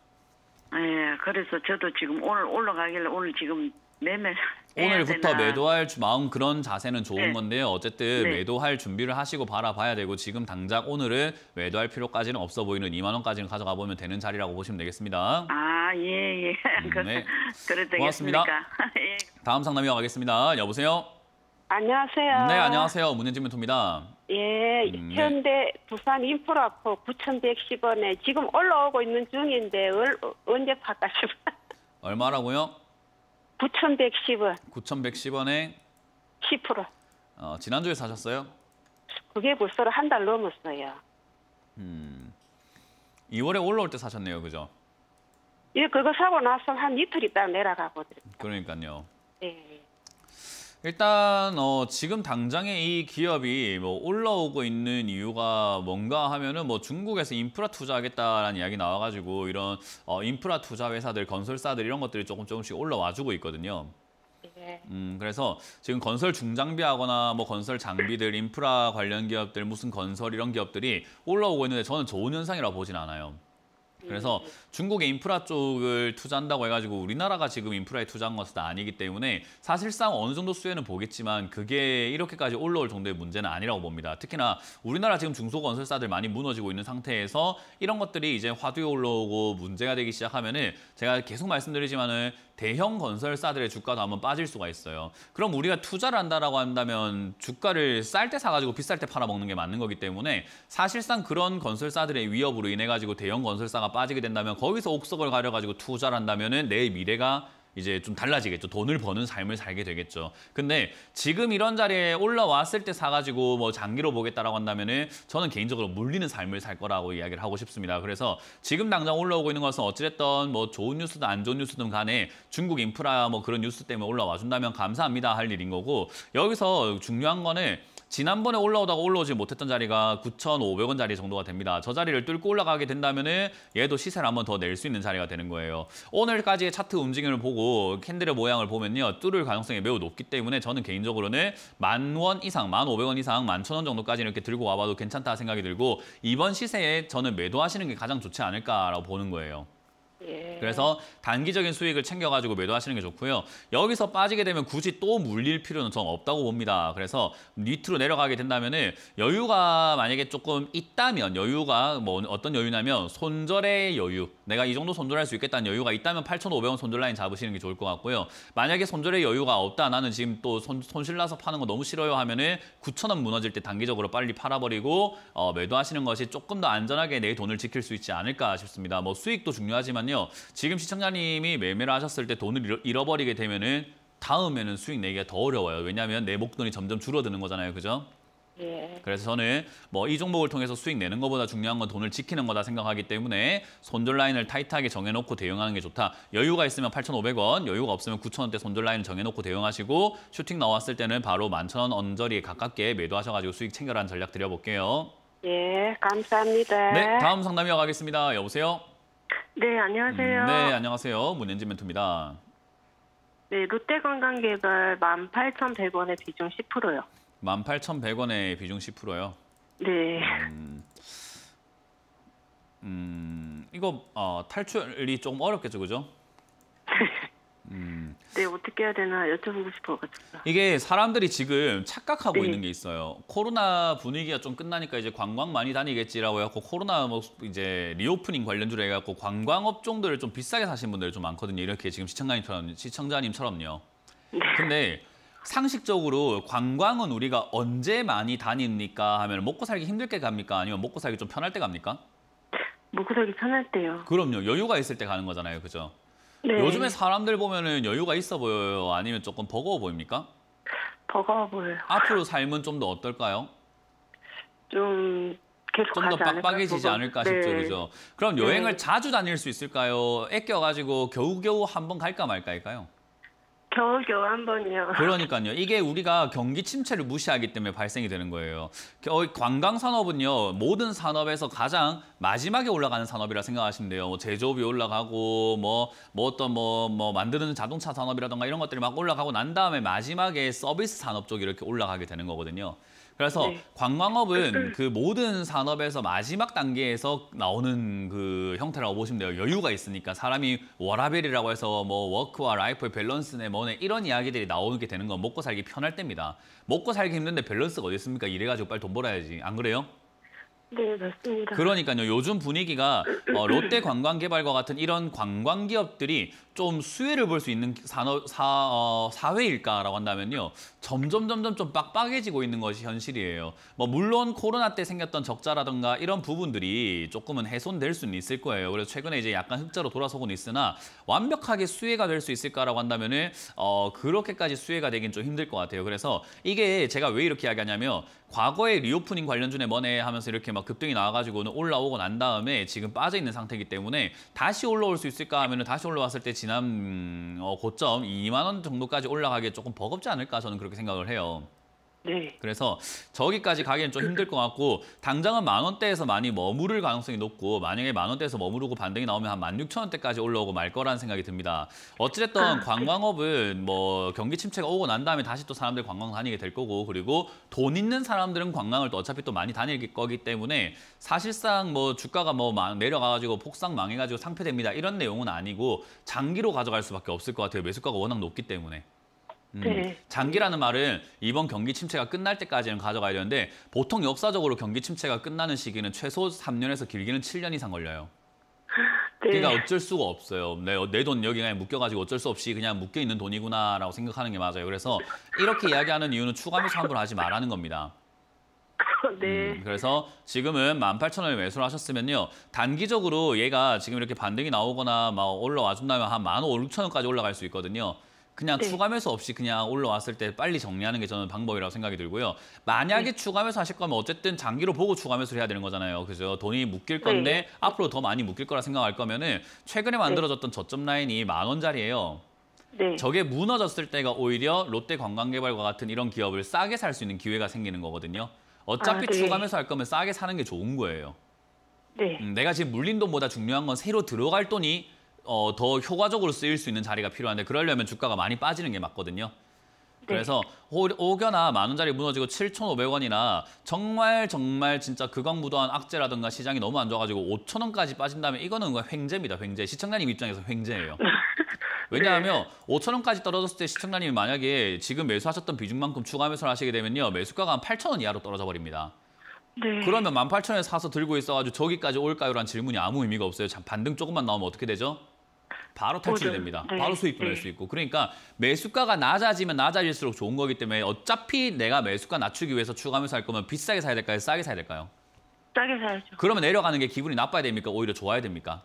예, 그래서 저도 지금 오늘 올라가길래 오늘 지금 매매 오늘부터 되나. 매도할 마음 그런 자세는 좋은 네. 건데요. 어쨌든 네. 매도할 준비를 하시고 바라봐야 되고 지금 당장 오늘은 매도할 필요까지는 없어 보이는 2만 원까지는 가져가 보면 되는 자리라고 보시면 되겠습니다. 아, 예, 예. 음, 네. 그래도 고맙습니다. 예. 다음 상담이 가겠습니다. 여보세요? 안녕하세요. 네, 안녕하세요. 문현진 멘토입니다. 예, 음, 네. 현대 부산 인프라포 9,110원에 지금 올라오고 있는 중인데 얼, 언제 바까 싶어요. 얼마라고요? 9,110원. 9,110원에 10%. 어, 지난주에 사셨어요? 그게 벌써 한 달 넘었어요. 음. 2월에 올라올 때 사셨네요. 그죠? 예, 그거 사고 나서 한 이틀 있다 내려가거든요. 그러니까요. 예. 일단 어, 지금 당장에 이 기업이 뭐 올라오고 있는 이유가 뭔가 하면은 뭐 중국에서 인프라 투자하겠다라는 이야기 나와가지고 이런 어, 인프라 투자 회사들, 건설사들 이런 것들이 조금 조금씩 올라와주고 있거든요. 예. 음, 그래서 지금 건설 중장비하거나 뭐 건설 장비들, 인프라 관련 기업들, 무슨 건설 이런 기업들이 올라오고 있는데 저는 좋은 현상이라고 보진 않아요. 그래서 음. 중국의 인프라 쪽을 투자한다고 해가지고 우리나라가 지금 인프라에 투자한 것은 아니기 때문에 사실상 어느 정도 수혜는 보겠지만 그게 이렇게까지 올라올 정도의 문제는 아니라고 봅니다. 특히나 우리나라 지금 중소건설사들 많이 무너지고 있는 상태에서 이런 것들이 이제 화두에 올라오고 문제가 되기 시작하면은 제가 계속 말씀드리지만은 대형 건설사들의 주가도 한번 빠질 수가 있어요. 그럼 우리가 투자를 한다라고 한다면 주가를 쌀 때 사가지고 비쌀 때 팔아먹는 게 맞는 거기 때문에 사실상 그런 건설사들의 위협으로 인해 가지고 대형 건설사가 빠지게 된다면 거기서 옥석을 가려가지고 투자를 한다면 은내 미래가 이제 좀 달라지겠죠. 돈을 버는 삶을 살게 되겠죠. 근데 지금 이런 자리에 올라왔을 때 사가지고 뭐 장기로 보겠다라고 한다면은 저는 개인적으로 물리는 삶을 살 거라고 이야기를 하고 싶습니다. 그래서 지금 당장 올라오고 있는 것은 어찌됐던 뭐 좋은 뉴스든 안 좋은 뉴스든 간에 중국 인프라 뭐 그런 뉴스 때문에 올라와 준다면 감사합니다 할 일인 거고 여기서 중요한 거는 지난번에 올라오다가 올라오지 못했던 자리가 9,500원 자리 정도가 됩니다. 저 자리를 뚫고 올라가게 된다면 얘도 시세를 한 번 더 낼 수 있는 자리가 되는 거예요. 오늘까지의 차트 움직임을 보고 캔들의 모양을 보면요. 뚫을 가능성이 매우 높기 때문에 저는 개인적으로는 만 원 이상, 만0 0원 이상, 만천 원 정도까지 이렇게 들고 와봐도 괜찮다 생각이 들고 이번 시세에 저는 매도하시는 게 가장 좋지 않을까라고 보는 거예요. 예. 그래서 단기적인 수익을 챙겨가지고 매도하시는 게 좋고요. 여기서 빠지게 되면 굳이 또 물릴 필요는 전 없다고 봅니다. 그래서 니트로 내려가게 된다면 은 여유가 만약에 조금 있다면 여유가 뭐 어떤 여유냐면 손절의 여유. 내가 이 정도 손절할 수 있겠다는 여유가 있다면 8,500원 손절 라인 잡으시는 게 좋을 것 같고요. 만약에 손절의 여유가 없다, 나는 지금 또 손, 손실 나서 파는 거 너무 싫어요 하면은 9,000원 무너질 때 단기적으로 빨리 팔아버리고 어, 매도하시는 것이 조금 더 안전하게 내 돈을 지킬 수 있지 않을까 싶습니다. 뭐 수익도 중요하지만요. 지금 시청자님이 매매를 하셨을 때 돈을 잃어버리게 되면은 다음에는 수익 내기가 더 어려워요. 왜냐하면 내 목돈이 점점 줄어드는 거잖아요. 그죠? 예. 그래서 저는 뭐 이 종목을 통해서 수익 내는 것보다 중요한 건 돈을 지키는 거다 생각하기 때문에 손절 라인을 타이트하게 정해놓고 대응하는 게 좋다. 여유가 있으면 8,500원, 여유가 없으면 9,000원대 손절 라인을 정해놓고 대응하시고 슈팅 나왔을 때는 바로 11,000원 언저리에 가깝게 매도하셔가지고 수익 챙겨라는 전략 드려볼게요. 예, 감사합니다. 네, 다음 상담이 어 가겠습니다. 여보세요? 네, 안녕하세요. 음, 네, 안녕하세요. 문현지 멘토입니다. 네, 롯데관광개발 18,100원에 비중 10%요. 18,100원에 비중 10%요. 네. 음. 음, 이거 어, 탈출이 조금 어렵겠죠, 그죠? 음. 네, 어떻게 해야 되나 여쭤보고 싶어가지고. 이게 사람들이 지금 착각하고 네. 있는 게 있어요. 코로나 분위기가 좀 끝나니까 이제 관광 많이 다니겠지라고 해갖고 코로나 뭐 이제 리오프닝 관련주로 해갖고 관광 업종들을 좀 비싸게 사신 분들좀 많거든요. 이렇게 지금 시청자님처럼 시청자님처럼요. 네. 근데 상식적으로 관광은 우리가 언제 많이 다닙니까? 하면 먹고 살기 힘들 게 갑니까? 아니면 먹고 살기 좀 편할 때 갑니까? 먹고 살기 편할 때요. 그럼요. 여유가 있을 때 가는 거잖아요. 그죠? 네. 요즘에 사람들 보면 여유가 있어 보여요? 아니면 조금 버거워 보입니까? 버거워 보여요. 앞으로 삶은 좀 더 어떨까요? 좀 계속 좀더 빡빡해지지 않을까, 않을까 싶죠. 네. 그죠? 그럼 여행을 네. 자주 다닐 수 있을까요? 애껴가지고 겨우겨우 한번 갈까 말까일까요? 겨우겨우 한 번요. 그러니까요. 이게 우리가 경기 침체를 무시하기 때문에 발생이 되는 거예요. 어, 관광 산업은요. 모든 산업에서 가장 마지막에 올라가는 산업이라 생각하시면 돼요. 뭐 제조업이 올라가고 뭐, 뭐 어떤 뭐, 뭐 만드는 자동차 산업이라던가 이런 것들이 막 올라가고 난 다음에 마지막에 서비스 산업 쪽이 이렇게 올라가게 되는 거거든요. 그래서 네. 관광업은 음, 음. 그 모든 산업에서 마지막 단계에서 나오는 그 형태라고 보시면 돼요. 여유가 있으니까 사람이 워라벨이라고 해서 뭐 워크와 라이프의 밸런스네 뭐네 이런 이야기들이 나오게 되는 건 먹고 살기 편할 때입니다. 먹고 살기 힘든데 밸런스가 어디 있습니까? 이래가지고 빨리 돈 벌어야지. 안 그래요? 네, 맞습니다. 그러니까요. 요즘 분위기가 어, 롯데 관광개발과 같은 이런 관광기업들이 좀 수혜를 볼 수 있는 산업, 사, 어, 사회일까라고 한다면요. 점점 점점 좀 빡빡해지고 있는 것이 현실이에요. 뭐 물론 코로나 때 생겼던 적자라든가 이런 부분들이 조금은 훼손될 수는 있을 거예요. 그래서 최근에 이제 약간 흑자로 돌아서고 있으나 완벽하게 수혜가 될 수 있을까라고 한다면은 어, 그렇게까지 수혜가 되긴 좀 힘들 것 같아요. 그래서 이게 제가 왜 이렇게 이야기하냐면 과거에 리오프닝 관련주네 뭐네 하면서 이렇게 막 급등이 나와가지고는 올라오고 난 다음에 지금 빠져있는 상태이기 때문에 다시 올라올 수 있을까 하면 은 다시 올라왔을 때 지난 어, 고점 2만 원 정도까지 올라가기에 조금 버겁지 않을까 저는 그렇게 생각을 해요. 네. 그래서 저기까지 가기엔좀 힘들 것 같고 당장은 만 원대에서 많이 머무를 가능성이 높고 만약에 만 원대에서 머무르고 반등이 나오면 한 만 육천 원대까지 올라오고 말 거라는 생각이 듭니다. 어찌됐든 아, 네. 관광업은 뭐 경기 침체가 오고 난 다음에 다시 또 사람들 관광 다니게 될 거고 그리고 돈 있는 사람들은 관광을 또 어차피 또 많이 다닐 거기 때문에 사실상 뭐 주가가 뭐 내려가가지고 폭삭 망해가지고 상폐됩니다 이런 내용은 아니고 장기로 가져갈 수밖에 없을 것 같아요 매수가가 워낙 높기 때문에. 음, 네. 장기라는 말은 이번 경기 침체가 끝날 때까지는 가져가야 되는데 보통 역사적으로 경기 침체가 끝나는 시기는 최소 3년에서 길게는 7년 이상 걸려요. 네. 그러니까 어쩔 수가 없어요. 내돈 내 어, 여기 그냥 묶여가지고 어쩔 수 없이 그냥 묶여있는 돈이구나라고 생각하는 게 맞아요. 그래서 이렇게 이야기하는 이유는 추가면서 환불 하지 말라는 겁니다. 네. 음, 그래서 지금은 18,000원에 매수를 하셨으면요. 단기적으로 얘가 지금 이렇게 반등이 나오거나 막 올라와 준다면 한 15,000원까지 올라갈 수 있거든요. 그냥 네. 추가면수 없이 그냥 올라왔을 때 빨리 정리하는 게 저는 방법이라고 생각이 들고요. 만약에 네. 추가면수 하실 거면 어쨌든 장기로 보고 추가면수를 해야 되는 거잖아요. 그죠? 돈이 묶일 네. 건데 앞으로 더 많이 묶일 거라 생각할 거면은 최근에 네. 만들어졌던 저점 라인이 만 원짜리예요. 네. 저게 무너졌을 때가 오히려 롯데 관광개발과 같은 이런 기업을 싸게 살 수 있는 기회가 생기는 거거든요. 어차피 아, 네. 추가면서 할 거면 싸게 사는 게 좋은 거예요. 네. 음, 내가 지금 물린 돈보다 중요한 건 새로 들어갈 돈이 어, 더 효과적으로 쓰일 수 있는 자리가 필요한데 그러려면 주가가 많이 빠지는 게 맞거든요. 네. 그래서 네. 오겨나 만 원짜리 무너지고 7,500원이나 정말 정말 진짜 극악무도한 악재라든가 시장이 너무 안 좋아가지고 5,000원까지 빠진다면 이거는 횡재입니다. 횡재. 시청자님 입장에서 횡재예요. 네. 왜냐하면 네. 5,000원까지 떨어졌을 때 시청자님이 만약에 지금 매수하셨던 비중만큼 추가 매수를 하시게 되면요. 매수가가 한 8,000원 이하로 떨어져 버립니다. 네. 그러면 18,000원에 사서 들고 있어가지고 저기까지 올까요? 라는 질문이 아무 의미가 없어요. 반등 조금만 나오면 어떻게 되죠? 바로 탈출됩니다. 그렇죠. 네. 바로 수익도 네. 낼수 있고. 그러니까 매수가가 낮아지면 낮아질수록 좋은 거기 때문에 어차피 내가 매수가 낮추기 위해서 추가하면서 살 거면 비싸게 사야 될까요? 싸게 사야 될까요? 싸게 사야죠. 그러면 내려가는 게 기분이 나빠야 됩니까? 오히려 좋아야 됩니까?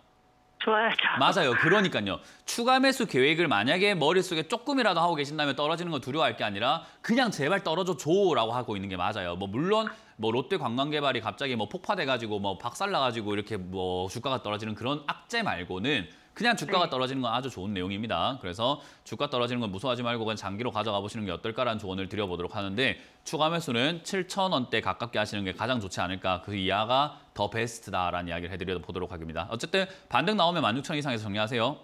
좋아야죠. 맞아요. 그러니까요. 추가 매수 계획을 만약에 머릿속에 조금이라도 하고 계신다면 떨어지는 건 두려워할 게 아니라 그냥 제발 떨어져 줘라고 하고 있는 게 맞아요. 뭐 물론 뭐 롯데 관광개발이 갑자기 뭐 폭파돼 가지고 뭐 박살 나 가지고 이렇게 뭐 주가가 떨어지는 그런 악재 말고는 그냥 주가가 네. 떨어지는 건 아주 좋은 내용입니다. 그래서 주가 떨어지는 건 무서워하지 말고 그냥 장기로 가져가 보시는 게 어떨까라는 조언을 드려보도록 하는데 추가 매수는 7천 원대 가깝게 하시는 게 가장 좋지 않을까. 그 이하가 더 베스트다라는 이야기를 해드려 보도록 하겠습니다. 어쨌든 반등 나오면 16,000 이상에서 정리하세요.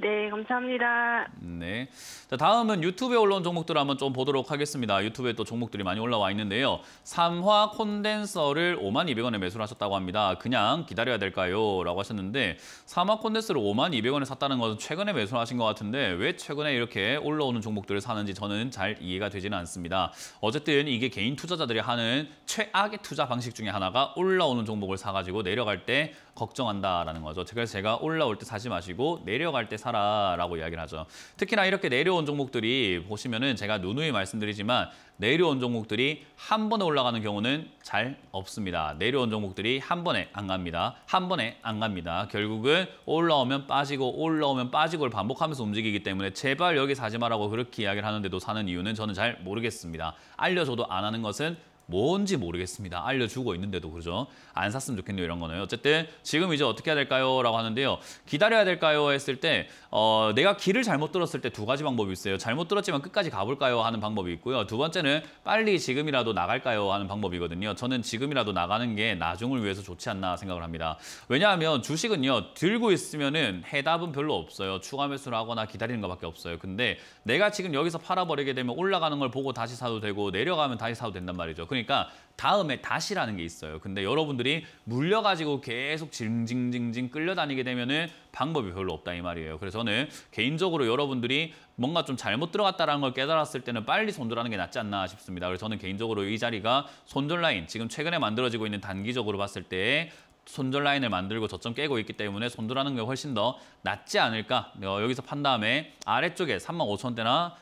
네, 감사합니다. 네. 자, 다음은 유튜브에 올라온 종목들을 한번 좀 보도록 하겠습니다. 유튜브에 또 종목들이 많이 올라와 있는데요. 삼화 콘덴서를 5만 200원에 매수를 하셨다고 합니다. 그냥 기다려야 될까요? 라고 하셨는데 삼화 콘덴서를 5만 200원에 샀다는 것은 최근에 매수를 하신 것 같은데 왜 최근에 이렇게 올라오는 종목들을 사는지 저는 잘 이해가 되지는 않습니다. 어쨌든 이게 개인 투자자들이 하는 최악의 투자 방식 중에 하나가 올라오는 종목을 사가지고 내려갈 때 걱정한다라는 거죠. 그래서 제가 올라올 때 사지 마시고 내려갈 때 사라라고 이야기를 하죠. 특히나 이렇게 내려온 종목들이 보시면은 제가 누누이 말씀드리지만 내려온 종목들이 한 번에 올라가는 경우는 잘 없습니다. 내려온 종목들이 한 번에 안 갑니다. 한 번에 안 갑니다. 결국은 올라오면 빠지고 올라오면 빠지고를 반복하면서 움직이기 때문에 제발 여기 사지 말라고 그렇게 이야기를 하는데도 사는 이유는 저는 잘 모르겠습니다. 알려줘도 안 하는 것은 뭔지 모르겠습니다. 알려주고 있는데도 그러죠. 안 샀으면 좋겠네요. 이런 거는. 어쨌든 지금 이제 어떻게 해야 될까요? 라고 하는데요. 기다려야 될까요? 했을 때 어, 내가 길을 잘못 들었을 때 두 가지 방법이 있어요. 잘못 들었지만 끝까지 가볼까요? 하는 방법이 있고요. 두 번째는 빨리 지금이라도 나갈까요? 하는 방법이거든요. 저는 지금이라도 나가는 게 나중을 위해서 좋지 않나 생각을 합니다. 왜냐하면 주식은요. 들고 있으면은 해답은 별로 없어요. 추가 매수를 하거나 기다리는 것밖에 없어요. 근데 내가 지금 여기서 팔아버리게 되면 올라가는 걸 보고 다시 사도 되고 내려가면 다시 사도 된단 말이죠. 그러니까 보니까 다음에 다시라는 게 있어요. 근데 여러분들이 물려가지고 계속 징징징징 끌려다니게 되면은 방법이 별로 없다 이 말이에요. 그래서 저는 개인적으로 여러분들이 뭔가 좀 잘못 들어갔다라는 걸 깨달았을 때는 빨리 손절하는 게 낫지 않나 싶습니다. 그래서 저는 개인적으로 이 자리가 손절 라인, 지금 최근에 만들어지고 있는 단기적으로 봤을 때 손절 라인을 만들고 저점 깨고 있기 때문에 손절하는 게 훨씬 더 낮지 않을까? 뭐, 여기서 판 다음에 아래쪽에 3 5 0 0천대나뭐3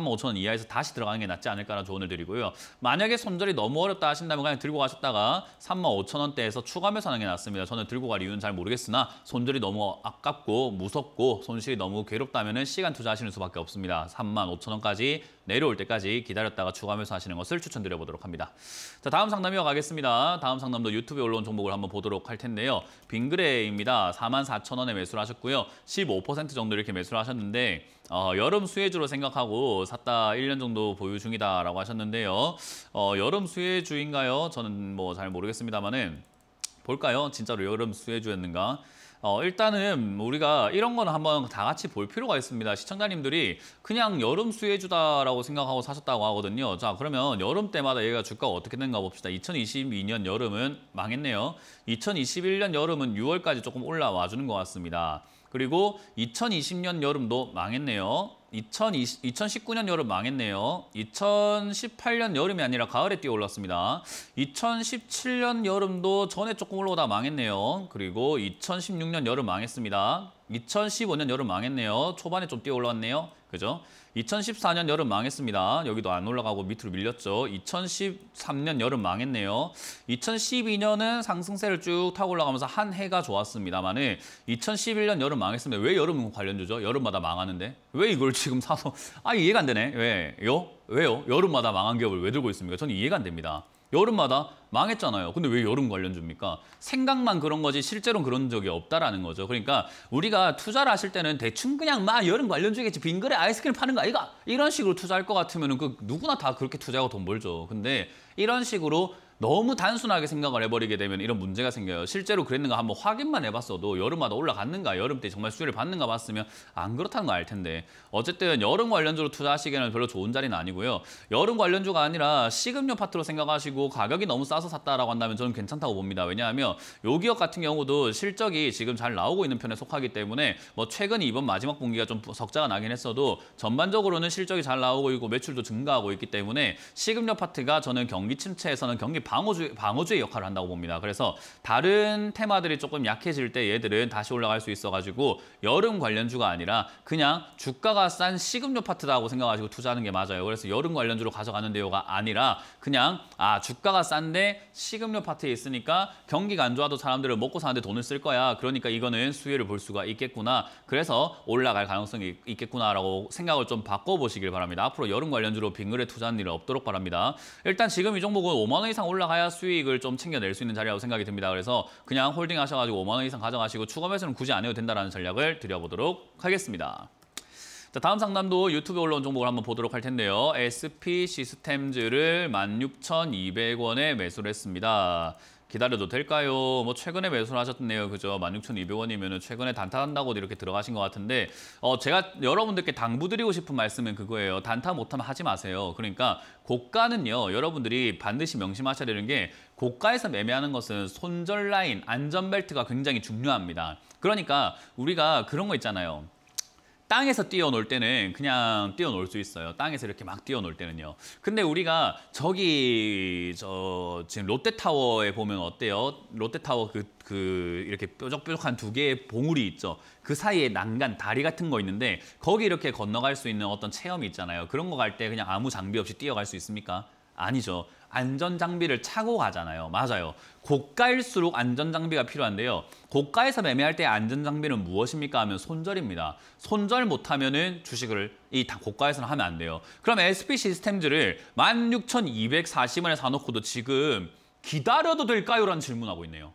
0 0 0원 이하에서 다시 들어가는 게 낫지 않을까라는 조언을 드리고요. 만약에 손절이 너무 어렵다 하신다면 그냥 들고 가셨다가 3 5 0 0 0 원대에서 추가하면서 하는 게 낫습니다. 저는 들고 갈 이유는 잘 모르겠으나 손절이 너무 아깝고 무섭고 손실이 너무 괴롭다면 시간 투자하시는 수밖에 없습니다. 3 5 0 0 0 원까지 내려올 때까지 기다렸다가 추가하면서 하시는 것을 추천드려보도록 합니다. 자 다음 상담이어 가겠습니다. 다음 상담도 유튜브에 올라온 종목을 한번 보도록 할 텐데요. 빙그레입니다. 4 4 0 0 0 원에 매수를 하셨고요. 15% 정도 이렇게 매수를 하셨는데 어, 여름 수혜주로 생각하고 샀다 1년 정도 보유 중이다라고 하셨는데요. 어, 여름 수혜주인가요? 저는 뭐 잘 모르겠습니다만은 볼까요? 진짜로 여름 수혜주였는가? 어, 일단은 우리가 이런 거는 한번 다 같이 볼 필요가 있습니다. 시청자님들이 그냥 여름 수혜주다라고 생각하고 사셨다고 하거든요. 자, 그러면 여름 때마다 얘가 주가가 어떻게 된가 봅시다. 2022년 여름은 망했네요. 2021년 여름은 6월까지 조금 올라와 주는 것 같습니다. 그리고 2020년 여름도 망했네요. 2020, 2019년 여름 망했네요. 2018년 여름이 아니라 가을에 뛰어 올랐습니다. 2017년 여름도 전에 조금 올라오다 망했네요. 그리고 2016년 여름 망했습니다. 2015년 여름 망했네요. 초반에 좀 뛰어 올랐네요. 그죠? 2014년 여름 망했습니다. 여기도 안 올라가고 밑으로 밀렸죠. 2013년 여름 망했네요. 2012년은 상승세를 쭉 타고 올라가면서 한 해가 좋았습니다만 2011년 여름 망했습니다. 왜 여름 관련주죠? 여름마다 망하는데 왜 이걸 지금 사서 아 이해가 안 되네. 왜요? 왜요? 여름마다 망한 기업을 왜 들고 있습니까? 저는 이해가 안 됩니다. 여름마다 망했잖아요. 근데 왜 여름 관련주입니까? 생각만 그런 거지 실제로는 그런 적이 없다라는 거죠. 그러니까 우리가 투자를 하실 때는 대충 그냥 막 여름 관련주겠지 빙그레 아이스크림 파는 거 아이가 이런 식으로 투자할 것 같으면 그 누구나 다 그렇게 투자하고 돈 벌죠. 근데 이런 식으로 너무 단순하게 생각을 해버리게 되면 이런 문제가 생겨요. 실제로 그랬는가 한번 확인만 해봤어도 여름마다 올라갔는가, 여름 때 정말 수혜를 받는가 봤으면 안 그렇다는 거알 텐데 어쨌든 여름 관련주로 투자하시기에는 별로 좋은 자리는 아니고요. 여름 관련주가 아니라 시급료 파트로 생각하시고 가격이 너무 싸서 샀다라고 한다면 저는 괜찮다고 봅니다. 왜냐하면 요 기업 같은 경우도 실적이 지금 잘 나오고 있는 편에 속하기 때문에 뭐 최근 이번 마지막 분기가 좀 적자가 나긴 했어도 전반적으로는 실적이 잘 나오고 있고 매출도 증가하고 있기 때문에 시급료 파트가 저는 경기 침체에서는 경기 방어주, 방어주의 역할을 한다고 봅니다. 그래서 다른 테마들이 조금 약해질 때 얘들은 다시 올라갈 수 있어가지고 여름 관련주가 아니라 그냥 주가가 싼시급료파트라고 생각하시고 투자하는 게 맞아요. 그래서 여름 관련주로 가져가는데요가 아니라 그냥 아 주가가 싼데 시급료 파트에 있으니까 경기가 안 좋아도 사람들을 먹고 사는데 돈을 쓸 거야. 그러니까 이거는 수혜를 볼 수가 있겠구나. 그래서 올라갈 가능성이 있겠구나라고 생각을 좀 바꿔보시길 바랍니다. 앞으로 여름 관련주로 빙글에 투자하는 일은 없도록 바랍니다. 일단 지금 이 종목은 5만 원 이상 올라 올라가야 수익을 좀 챙겨낼 수 있는 자리라고 생각이 듭니다. 그래서 그냥 홀딩 하셔가지고 5만 원 이상 가져가시고 추가 매수는 굳이 안 해도 된다라는 전략을 드려보도록 하겠습니다. 자, 다음 상담도 유튜브 언론 라온 정보를 한번 보도록 할 텐데요. SP 시스템즈를 16,200원에 매수를 했습니다. 기다려도 될까요? 뭐 최근에 매수하셨네요. 그죠? 16,200원이면 최근에 단타한다고 이렇게 들어가신 것 같은데 어 제가 여러분들께 당부드리고 싶은 말씀은 그거예요. 단타 못하면 하지 마세요. 그러니까 고가는요. 여러분들이 반드시 명심하셔야 되는 게 고가에서 매매하는 것은 손절 라인, 안전벨트가 굉장히 중요합니다. 그러니까 우리가 그런 거 있잖아요. 땅에서 뛰어놀 때는 그냥 뛰어놀 수 있어요. 땅에서 이렇게 막 뛰어놀 때는요. 근데 우리가 저기 저 지금 롯데타워에 보면 어때요? 롯데타워 그, 그 이렇게 뾰족뾰족한 두 개의 봉우리 있죠. 그 사이에 난간, 다리 같은 거 있는데 거기 이렇게 건너갈 수 있는 어떤 체험이 있잖아요. 그런 거 갈 때 그냥 아무 장비 없이 뛰어갈 수 있습니까? 아니죠. 안전장비를 차고 가잖아요. 맞아요. 고가일수록 안전장비가 필요한데요. 고가에서 매매할 때 안전장비는 무엇입니까? 하면 손절입니다. 손절 못하면 은 주식을 이 고가에서는 하면 안 돼요. 그럼 SP 시스템즈를 16,240원에 사놓고도 지금 기다려도 될까요? 라는 질문하고 있네요.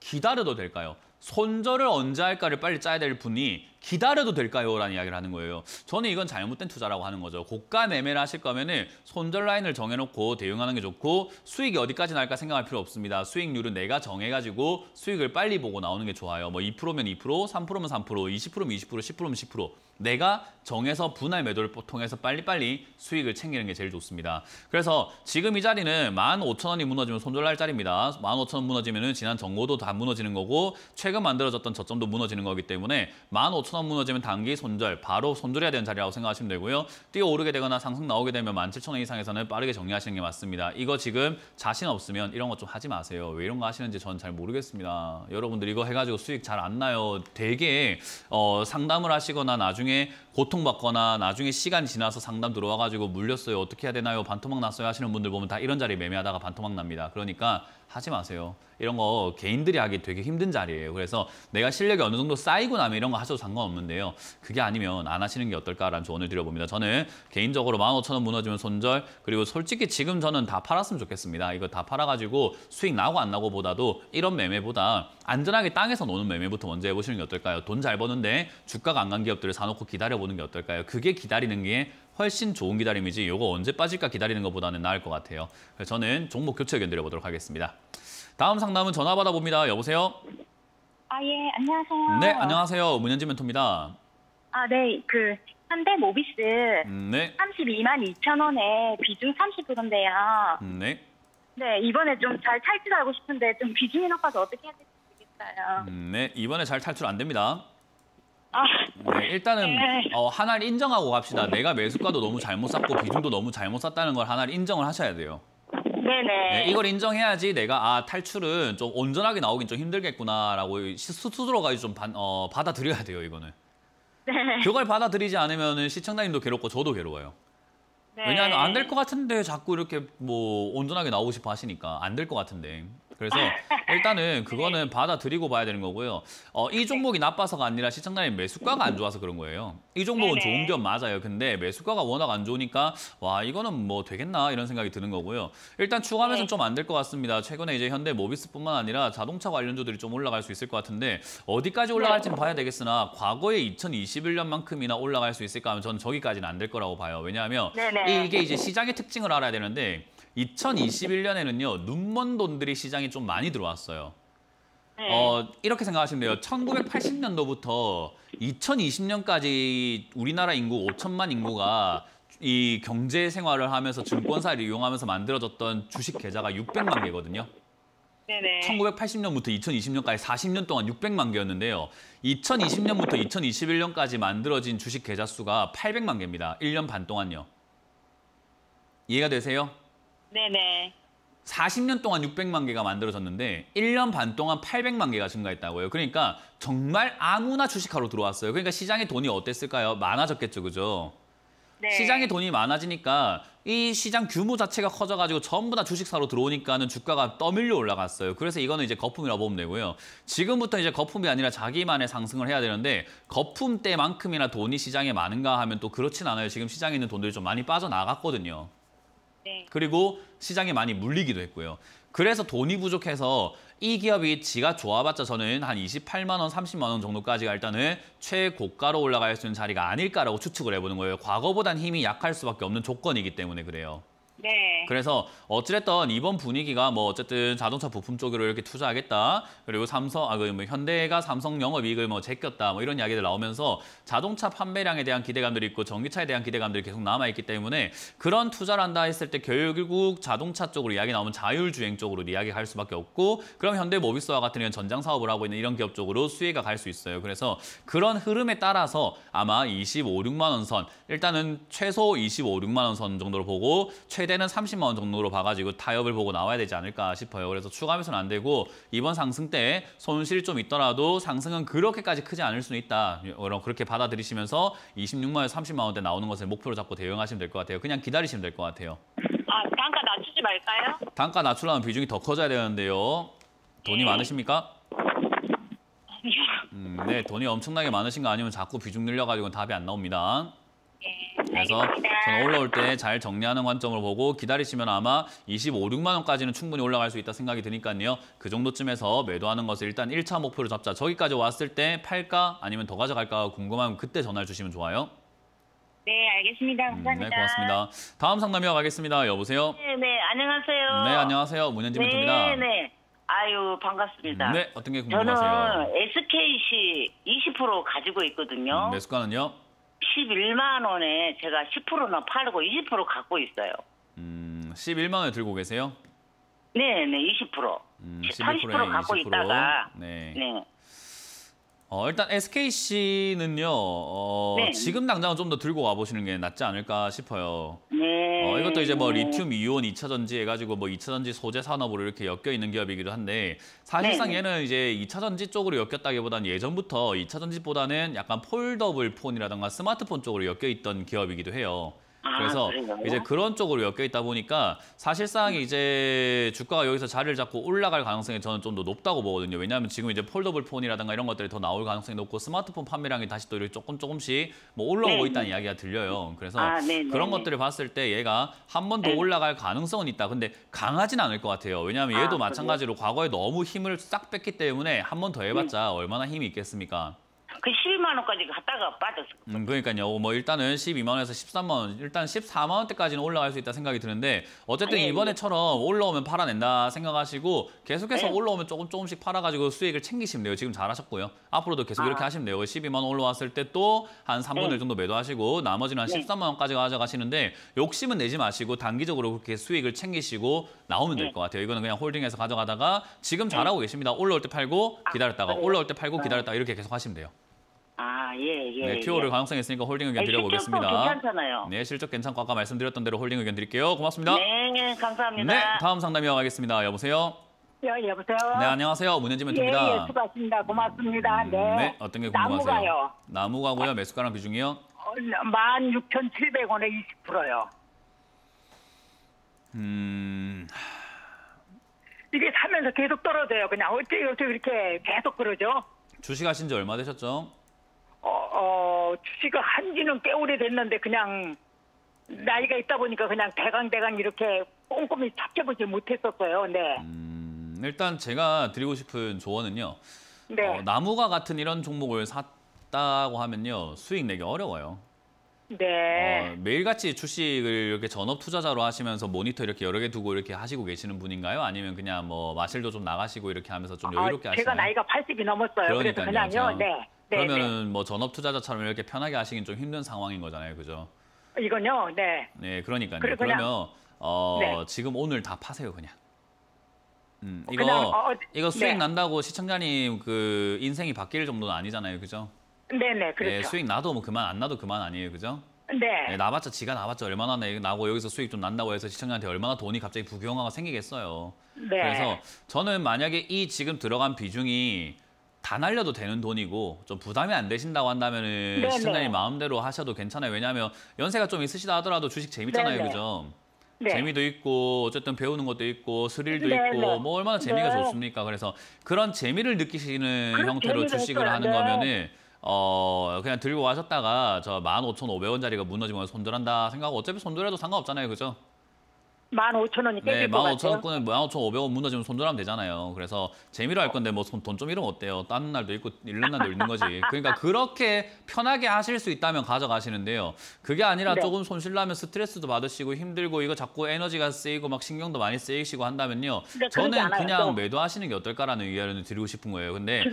기다려도 될까요? 손절을 언제 할까를 빨리 짜야 될 분이 기다려도 될까요? 라는 이야기를 하는 거예요. 저는 이건 잘못된 투자라고 하는 거죠. 고가 매매를 하실 거면 은 손절 라인을 정해놓고 대응하는 게 좋고 수익이 어디까지 날까 생각할 필요 없습니다. 수익률은 내가 정해가지고 수익을 빨리 보고 나오는 게 좋아요. 뭐 2%면 2%, 3%면 3%, 20%면 20%, 10%면 10%. 내가 정해서 분할 매도를 통해서 빨리빨리 수익을 챙기는 게 제일 좋습니다. 그래서 지금 이 자리는 15,000원이 무너지면 손절할 자리입니다. 15,000원 무너지면 은 지난 정고도 다 무너지는 거고 최근 만들어졌던 저점도 무너지는 거기 때문에 15,000원 수업 무너지면 단기 손절, 바로 손절해야 되는 자리라고 생각하시면 되고요. 뛰어오르게 되거나 상승 나오게 되면 17,000원 이상에서는 빠르게 정리하시는 게 맞습니다. 이거 지금 자신 없으면 이런 거 좀 하지 마세요. 왜 이런 거 하시는지 저는 잘 모르겠습니다. 여러분들 이거 해가지고 수익 잘 안 나요. 되게 어, 상담을 하시거나 나중에 고통받거나 나중에 시간이 지나서 상담 들어와가지고 물렸어요. 어떻게 해야 되나요? 반토막 났어요 하시는 분들 보면 다 이런 자리 매매하다가 반토막 납니다. 그러니까 하지 마세요. 이런 거 개인들이 하기 되게 힘든 자리예요. 그래서 내가 실력이 어느 정도 쌓이고 나면 이런 거 하셔도 상관없는데요. 그게 아니면 안 하시는 게 어떨까라는 조언을 드려봅니다. 저는 개인적으로 15,000원 무너지면 손절 그리고 솔직히 지금 저는 다 팔았으면 좋겠습니다. 이거 다 팔아가지고 수익 나고 안 나고 보다도 이런 매매보다 안전하게 땅에서 노는 매매부터 먼저 해보시는 게 어떨까요? 돈 잘 버는데 주가가 안 간 기업들을 사놓고 기다려보는 게 어떨까요? 그게 기다리는 게 훨씬 좋은 기다림이지 이거 언제 빠질까 기다리는 것보다는 나을 것 같아요. 저는 종목 교체 의견 드려보도록 하겠습니다. 다음 상담은 전화 받아봅니다. 여보세요? 아, 예, 안녕하세요. 네, 안녕하세요. 문현지 멘토입니다. 아, 네, 그 현대 모비스 음, 네. 32만 2천 원에 비중 30%인데요. 음, 네. 네, 이번에 좀 잘 탈출하고 싶은데 좀 비중이 높아서 어떻게 해야 될지 모르겠어요. 음, 네, 이번에 잘 탈출 안 됩니다. 아, 네, 일단은 네. 어, 하나를 인정하고 갑시다. 내가 매수가도 너무 잘못 샀고 비중도 너무 잘못 샀다는 걸 하나를 인정을 하셔야 돼요. 네네. 네, 이걸 인정해야지 내가 아 탈출은 좀 온전하게 나오긴 좀 힘들겠구나라고 스스로가 좀 반, 어, 받아들여야 돼요 이거는. 네. 그걸 받아들이지 않으면 시청자님도 괴롭고 저도 괴로워요. 네. 왜냐하면 안 될 것 같은데 자꾸 이렇게 뭐 온전하게 나오고 싶어 하시니까 안 될 것 같은데. 그래서 일단은 그거는 받아들이고 봐야 되는 거고요. 어, 이 종목이 나빠서가 아니라 시청자님 매수가가 안 좋아서 그런 거예요. 이 종목은 네네. 좋은 게 맞아요. 근데 매수가가 워낙 안 좋으니까 와 이거는 뭐 되겠나 이런 생각이 드는 거고요. 일단 추가하면서 네. 좀안 될 것 같습니다. 최근에 이제 현대 모비스뿐만 아니라 자동차 관련주들이 좀 올라갈 수 있을 것 같은데 어디까지 네. 올라갈지는 봐야 되겠으나 과거에 2021년만큼이나 올라갈 수 있을까 하면 저는 저기까지는 안 될 거라고 봐요. 왜냐하면 네네. 이게 이제 시장의 특징을 알아야 되는데 2021년에는요 눈먼 돈들이 시장에 좀 많이 들어왔어요. 네. 어, 이렇게 생각하시면 돼요. 1980년도부터 2020년까지 우리나라 인구 5천만 인구가 이 경제 생활을 하면서 증권사를 이용하면서 만들어졌던 주식 계좌가 600만 개거든요. 네네. 1980년부터 2020년까지 40년 동안 600만 개였는데요. 2020년부터 2021년까지 만들어진 주식 계좌 수가 800만 개입니다. 1년 반 동안요. 이해가 되세요? 네네. 40년 동안 600만 개가 만들어졌는데 1년 반 동안 800만 개가 증가했다고요. 그러니까 정말 아무나 주식하러 들어왔어요. 그러니까 시장에 돈이 어땠을까요? 많아졌겠죠, 그죠? 네. 시장에 돈이 많아지니까 이 시장 규모 자체가 커져가지고 전부 다 주식 사러 들어오니까는 주가가 떠밀려 올라갔어요. 그래서 이거는 이제 거품이라고 보면 되고요. 지금부터 이제 거품이 아니라 자기만의 상승을 해야 되는데 거품 때만큼이나 돈이 시장에 많은가 하면 또 그렇진 않아요. 지금 시장에 있는 돈들이 좀 많이 빠져나갔거든요. 네. 그리고 시장에 많이 물리기도 했고요. 그래서 돈이 부족해서 이 기업이 지가 좋아봤자 저는 한 28만 원, 30만 원 정도까지가 일단은 최고가로 올라갈 수 있는 자리가 아닐까라고 추측을 해보는 거예요. 과거보단 힘이 약할 수밖에 없는 조건이기 때문에 그래요. 네. 그래서 어찌됐든 이번 분위기가 뭐 어쨌든 자동차 부품 쪽으로 이렇게 투자하겠다. 그리고 삼성, 아, 그 뭐 현대가 삼성 영업이익을 뭐 제꼈다. 뭐 이런 이야기들 나오면서 자동차 판매량에 대한 기대감들이 있고 전기차에 대한 기대감들이 계속 남아있기 때문에 그런 투자를 한다 했을 때 결국 자동차 쪽으로 이야기 나오면 자율주행 쪽으로 이야기할 수밖에 없고 그럼 현대모비스와 같은 이런 전장 사업을 하고 있는 이런 기업 쪽으로 수혜가 갈 수 있어요. 그래서 그런 흐름에 따라서 아마 25, 6만 원 선, 일단은 최소 25, 6만 원 선 정도로 보고 최대는 30 1 0만원 정도로 봐가지고 타협을 보고 나와야 되지 않을까 싶어요. 그래서 추가 매수는 안 되고 이번 상승 때 손실이 좀 있더라도 상승은 그렇게까지 크지 않을 수 있다. 그렇게 받아들이시면서 26만 원, 30만 원대 나오는 것을 목표로 잡고 대응하시면 될 것 같아요. 그냥 기다리시면 될 것 같아요. 아, 단가 낮추지 말까요? 단가 낮추려면 비중이 더 커져야 되는데요. 돈이 네. 많으십니까? 아니요. 음, 네, 돈이 엄청나게 많으신 거 아니면 자꾸 비중 늘려가지고 답이 안 나옵니다. 네, 그래서 저는 올라올 때 잘 정리하는 관점을 보고 기다리시면 아마 25, 6만 원까지는 충분히 올라갈 수 있다 생각이 드니까요. 그 정도쯤에서 매도하는 것을 일단 1차 목표로 잡자. 저기까지 왔을 때 팔까 아니면 더 가져갈까 궁금하면 그때 전화를 주시면 좋아요. 네, 알겠습니다. 감사합니다. 음, 네, 고맙습니다. 다음 상담이어 가겠습니다. 여보세요? 네, 네, 안녕하세요. 네, 안녕하세요. 문현지 부입니다 네, 네. 아유, 반갑습니다. 네, 어떤 게 궁금하세요? 저는 SKC 20% 가지고 있거든요. 음, 매수가는요? 11만 원에 제가 10%나 팔고 20% 갖고 있어요. 음, 11만 원에 들고 계세요? 네, 네, 20%. 음, 30% 갖고 20%. 있다가 네. 네. 어, 일단 SKC는요, 어, 네. 지금 당장은 좀 더 들고 와보시는 게 낫지 않을까 싶어요. 네. 어, 이것도 이제 뭐 리튬 이온 2차 전지 해가지고 뭐이차 전지 소재 산업으로 이렇게 엮여 있는 기업이기도 한데 사실상 네. 얘는 이제 2차 전지 쪽으로 엮였다기보다는 예전부터 2차 전지보다는 약간 폴더블 폰이라던가 스마트폰 쪽으로 엮여 있던 기업이기도 해요. 아, 그래서 아, 이제 그런 쪽으로 엮여 있다 보니까 사실상 음. 이제 주가가 여기서 자리를 잡고 올라갈 가능성이 저는 좀 더 높다고 보거든요. 왜냐하면 지금 이제 폴더블 폰이라든가 이런 것들이 더 나올 가능성이 높고 스마트폰 판매량이 다시 또 이렇게 조금 조금씩 뭐 올라오고 네. 있다는 이야기가 들려요. 그래서 아, 네, 네, 그런 네. 것들을 봤을 때 얘가 한 번 더 올라갈 가능성은 있다. 근데 강하진 않을 것 같아요. 왜냐하면 얘도 아, 마찬가지로 과거에 너무 힘을 싹 뺐기 때문에 한 번 더 해봤자 음. 얼마나 힘이 있겠습니까? 그 12만 원까지 갔다가 빠졌어. 음, 그러니까요. 뭐 일단은 12만 원에서 13만 원, 일단 14만 원대까지는 올라갈 수 있다 생각이 드는데 어쨌든 네, 이번에처럼 올라오면 팔아낸다 생각하시고 계속해서 네. 올라오면 조금 조금씩 팔아가지고 수익을 챙기시면 돼요. 지금 잘하셨고요. 앞으로도 계속 아. 이렇게 하시면 돼요. 12만 원 올라왔을 때 또 한 3분의 1 네. 정도 매도하시고 나머지는 한 13만 원까지 가져가시는데 욕심은 내지 마시고 단기적으로 그렇게 수익을 챙기시고 나오면 될것 네. 같아요. 이거는 그냥 홀딩해서 가져가다가 지금 네. 잘하고 계십니다. 올라올 때 팔고 아, 기다렸다가 올라올 때 팔고 아. 기다렸다가 이렇게 계속 하시면 돼요. 아, 예, 예. 네, 예. 큐어를 예. 가능성이 있으니까 홀딩 의견 네, 드려보겠습니다. 실적도 괜찮잖아요. 네, 실적 괜찮고 아까 말씀드렸던 대로 홀딩 의견 드릴게요. 고맙습니다. 네, 예, 감사합니다. 네, 다음 상담이 와가겠습니다. 여보세요? 여, 예, 여보세요? 네, 안녕하세요. 문현지 멘토입니다. 예, 예, 수고하십니다. 고맙습니다. 음, 네. 네. 어떤 게 궁금하세요? 나무가요. 나무가고요. 매수가랑 비중이요? 16,700원에 20%요. 음... 이게 사면서 계속 떨어져요. 그냥 어째 요새 그렇게 계속 그러죠? 주식하신 지 얼마 되셨죠? 어, 어, 주식을 한 지는 꽤 오래 됐는데 그냥 나이가 있다 보니까 그냥 대강대강 이렇게 꼼꼼히 찾혀보질 못했었어요. 네. 음, 일단 제가 드리고 싶은 조언은요. 네. 어, 나무가 같은 이런 종목을 샀다고 하면요. 수익 내기 어려워요. 네. 어, 매일같이 주식을 이렇게 전업 투자자로 하시면서 모니터 이렇게 여러 개 두고 이렇게 하시고 계시는 분인가요? 아니면 그냥 뭐 마실도 좀 나가시고 이렇게 하면서 좀 아, 여유롭게 아, 하시나요? 제가 나이가 80이 넘었어요. 그러니까요. 그래서 그냥요. 참. 네. 네, 네. 그러면뭐 전업 투자자처럼 이렇게 편하게 하시긴 좀 힘든 상황인 거잖아요, 그죠? 이건요, 네. 네, 그러니까요. 그러, 그러면 어, 네. 지금 오늘 다 파세요, 그냥. 음, 어, 이거 그냥, 어, 어, 이거 수익 네. 난다고 시청자님 그 인생이 바뀔 정도는 아니잖아요, 그죠? 네네 네, 그렇죠. 네, 수익 나도 뭐 그만 안 나도 그만 아니에요, 그죠? 네. 네 나봤자 지가 나봤자 얼마나 내, 나고 여기서 수익 좀 난다고 해서 시청자한테 얼마나 돈이 갑자기 부경화가 생기겠어요. 네. 그래서 저는 만약에 이 지금 들어간 비중이 다 날려도 되는 돈이고 좀 부담이 안 되신다고 한다면 은 네, 네. 시청자님 마음대로 하셔도 괜찮아요. 왜냐하면 연세가 좀 있으시다 하더라도 주식 재밌잖아요. 네, 그죠? 네. 재미도 있고 어쨌든 배우는 것도 있고 스릴도 네네. 있고 뭐 얼마나 재미가 네 좋습니까? 그래서 그런 재미를 느끼시는 형태로 주식을 하는 거면은 어 그냥 들고 가셨다가 저 만 오천 오백 원짜리가 무너지면 손절한다 생각하고 어차피 손절해도 상관없잖아요. 그죠? 15,000원이 깨질 네, 것1원 같아요. 네, 15,500원 무너지면 손절하면 되잖아요. 그래서 재미로 할 건데 뭐 돈 좀 잃으면 어때요? 다른 날도 있고 잃는 날도 있는 거지. 그러니까 그렇게 편하게 하실 수 있다면 가져가시는데요. 그게 아니라 네. 조금 손실 나면 스트레스도 받으시고 힘들고 이거 자꾸 에너지가 쓰이고 막 신경도 많이 쓰이시고 한다면요. 네, 저는 그냥 매도하시는 게 어떨까라는 의견을 드리고 싶은 거예요. 근데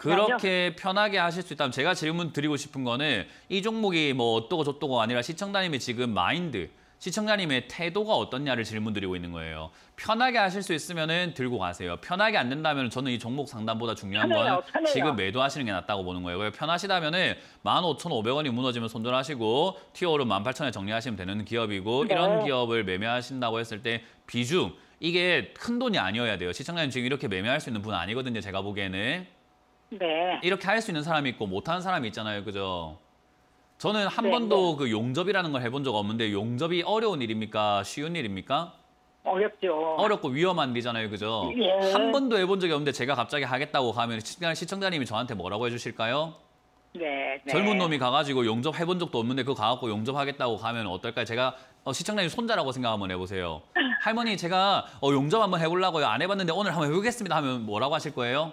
그렇게 편하게 하실 수 있다면 제가 질문 드리고 싶은 거는 이 종목이 뭐 어떠고 저떠고 아니라 시청자님이 지금 마인드 시청자님의 태도가 어떻냐를 질문 드리고 있는 거예요. 편하게 하실 수 있으면 들고 가세요. 편하게 안 된다면 저는 이 종목 상담보다 중요한 편해요, 건 편해요. 지금 매도하시는 게 낫다고 보는 거예요. 편하시다면 은 15,500원이 무너지면 손절하시고 티오를 18,000원에 정리하시면 되는 기업이고 네. 이런 기업을 매매하신다고 했을 때 비중, 이게 큰 돈이 아니어야 돼요. 시청자님 지금 이렇게 매매할 수 있는 분 아니거든요. 제가 보기에는. 네. 이렇게 할 수 있는 사람이 있고 못하는 사람이 있잖아요. 그죠? 저는 한 네, 번도 네. 그 용접이라는 걸 해본 적 없는데 용접이 어려운 일입니까? 쉬운 일입니까? 어렵죠. 어렵고 위험한 일이잖아요, 그죠? 예. 한 번도 해본 적이 없는데 제가 갑자기 하겠다고 하면 시청자님이 저한테 뭐라고 해주실까요? 네, 네. 젊은 놈이 가가지고 용접 해본 적도 없는데 그거 가갖고 용접하겠다고 하면 어떨까요? 제가 어, 시청자님 손자라고 생각 한번 해보세요. 할머니 제가 어, 용접 한번 해보려고요. 안 해봤는데 오늘 한번 해보겠습니다 하면 뭐라고 하실 거예요?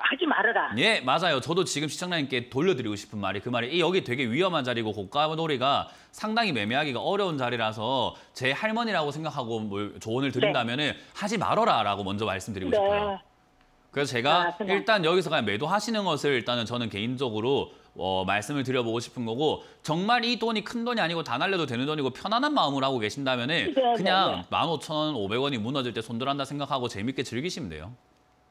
하지 말아라. 예, 맞아요. 저도 지금 시청자님께 돌려드리고 싶은 말이 그 말이 여기 되게 위험한 자리고 고가놀이가 상당히 매매하기가 어려운 자리라서 제 할머니라고 생각하고 뭘 조언을 드린다면 은 네. 하지 말어라라고 먼저 말씀드리고 네. 싶어요. 그래서 제가 아, 일단 여기서 그냥 매도하시는 것을 일단은 저는 개인적으로 어, 말씀을 드려보고 싶은 거고 정말 이 돈이 큰 돈이 아니고 다 날려도 되는 돈이고 편안한 마음으로 하고 계신다면 은 네, 그냥 만 오천 원 오백 원이 무너질 때 손절한다 생각하고 재밌게 즐기시면 돼요.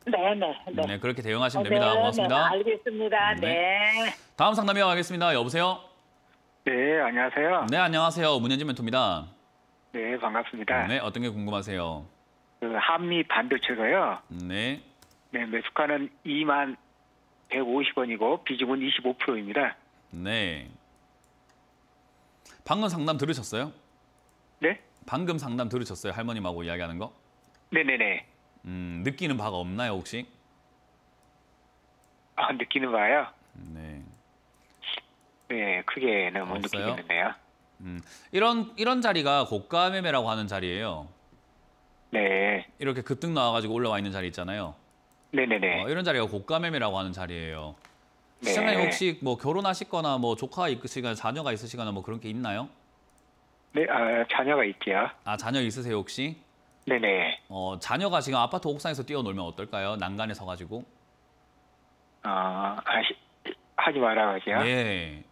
네네. 네, 네. 네, 그렇게 대응하시면 어, 됩니다. 네, 네, 고맙습니다. 네, 알겠습니다. 네. 네. 다음 상담이 가겠습니다. 여보세요? 네, 안녕하세요. 네, 안녕하세요. 문현진 멘토입니다. 네, 반갑습니다. 네, 어떤 게 궁금하세요? 그 한미 반도체가요. 네. 네, 매수가는 2만 150원이고 비중은 25%입니다. 네. 방금 상담 들으셨어요? 네? 방금 상담 들으셨어요? 할머님하고 이야기하는 거? 네네네. 네, 음, 느끼는 바가 없나요 혹시? 아 느끼는 바요? 네. 네 크게는 못 없어요? 느끼겠는요음 이런 이런 자리가 고가 매매라고 하는 자리예요. 네. 이렇게 급등 나와가지고 올라와 있는 자리 있잖아요. 네네네. 어, 이런 자리가 고가 매매라고 하는 자리예요. 네. 시장님 혹시 뭐 결혼하시거나 뭐 조카 있으시거나 자녀가 있으시거나 뭐 그런 게 있나요? 네, 아, 자녀가 있지요. 아 자녀 있으세요 혹시? 네네. 어, 자녀가 지금 아파트 옥상에서 뛰어놀면 어떨까요? 난간에 서가지고. 아, 아 하시, 하지 말아가지요? 네.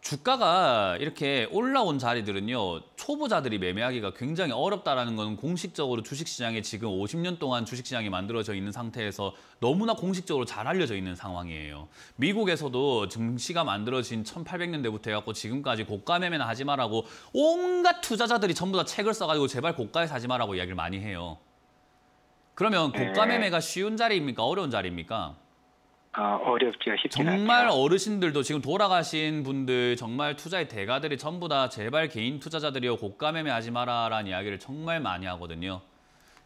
주가가 이렇게 올라온 자리들은요 초보자들이 매매하기가 굉장히 어렵다라는 건 공식적으로 주식시장에 지금 50년 동안 주식시장이 만들어져 있는 상태에서 너무나 공식적으로 잘 알려져 있는 상황이에요 미국에서도 증시가 만들어진 1800년대부터 해갖고 지금까지 고가 매매는 하지 말라고 온갖 투자자들이 전부 다 책을 써가지고 제발 고가에 사지 말라고 이야기를 많이 해요 그러면 고가 네. 매매가 쉬운 자리입니까 어려운 자리입니까? 어, 어렵지가 쉽지 정말 않죠. 어르신들도 지금 돌아가신 분들 정말 투자의 대가들이 전부 다 제발 개인 투자자들이요 고가 매매하지 마라라는 이야기를 정말 많이 하거든요.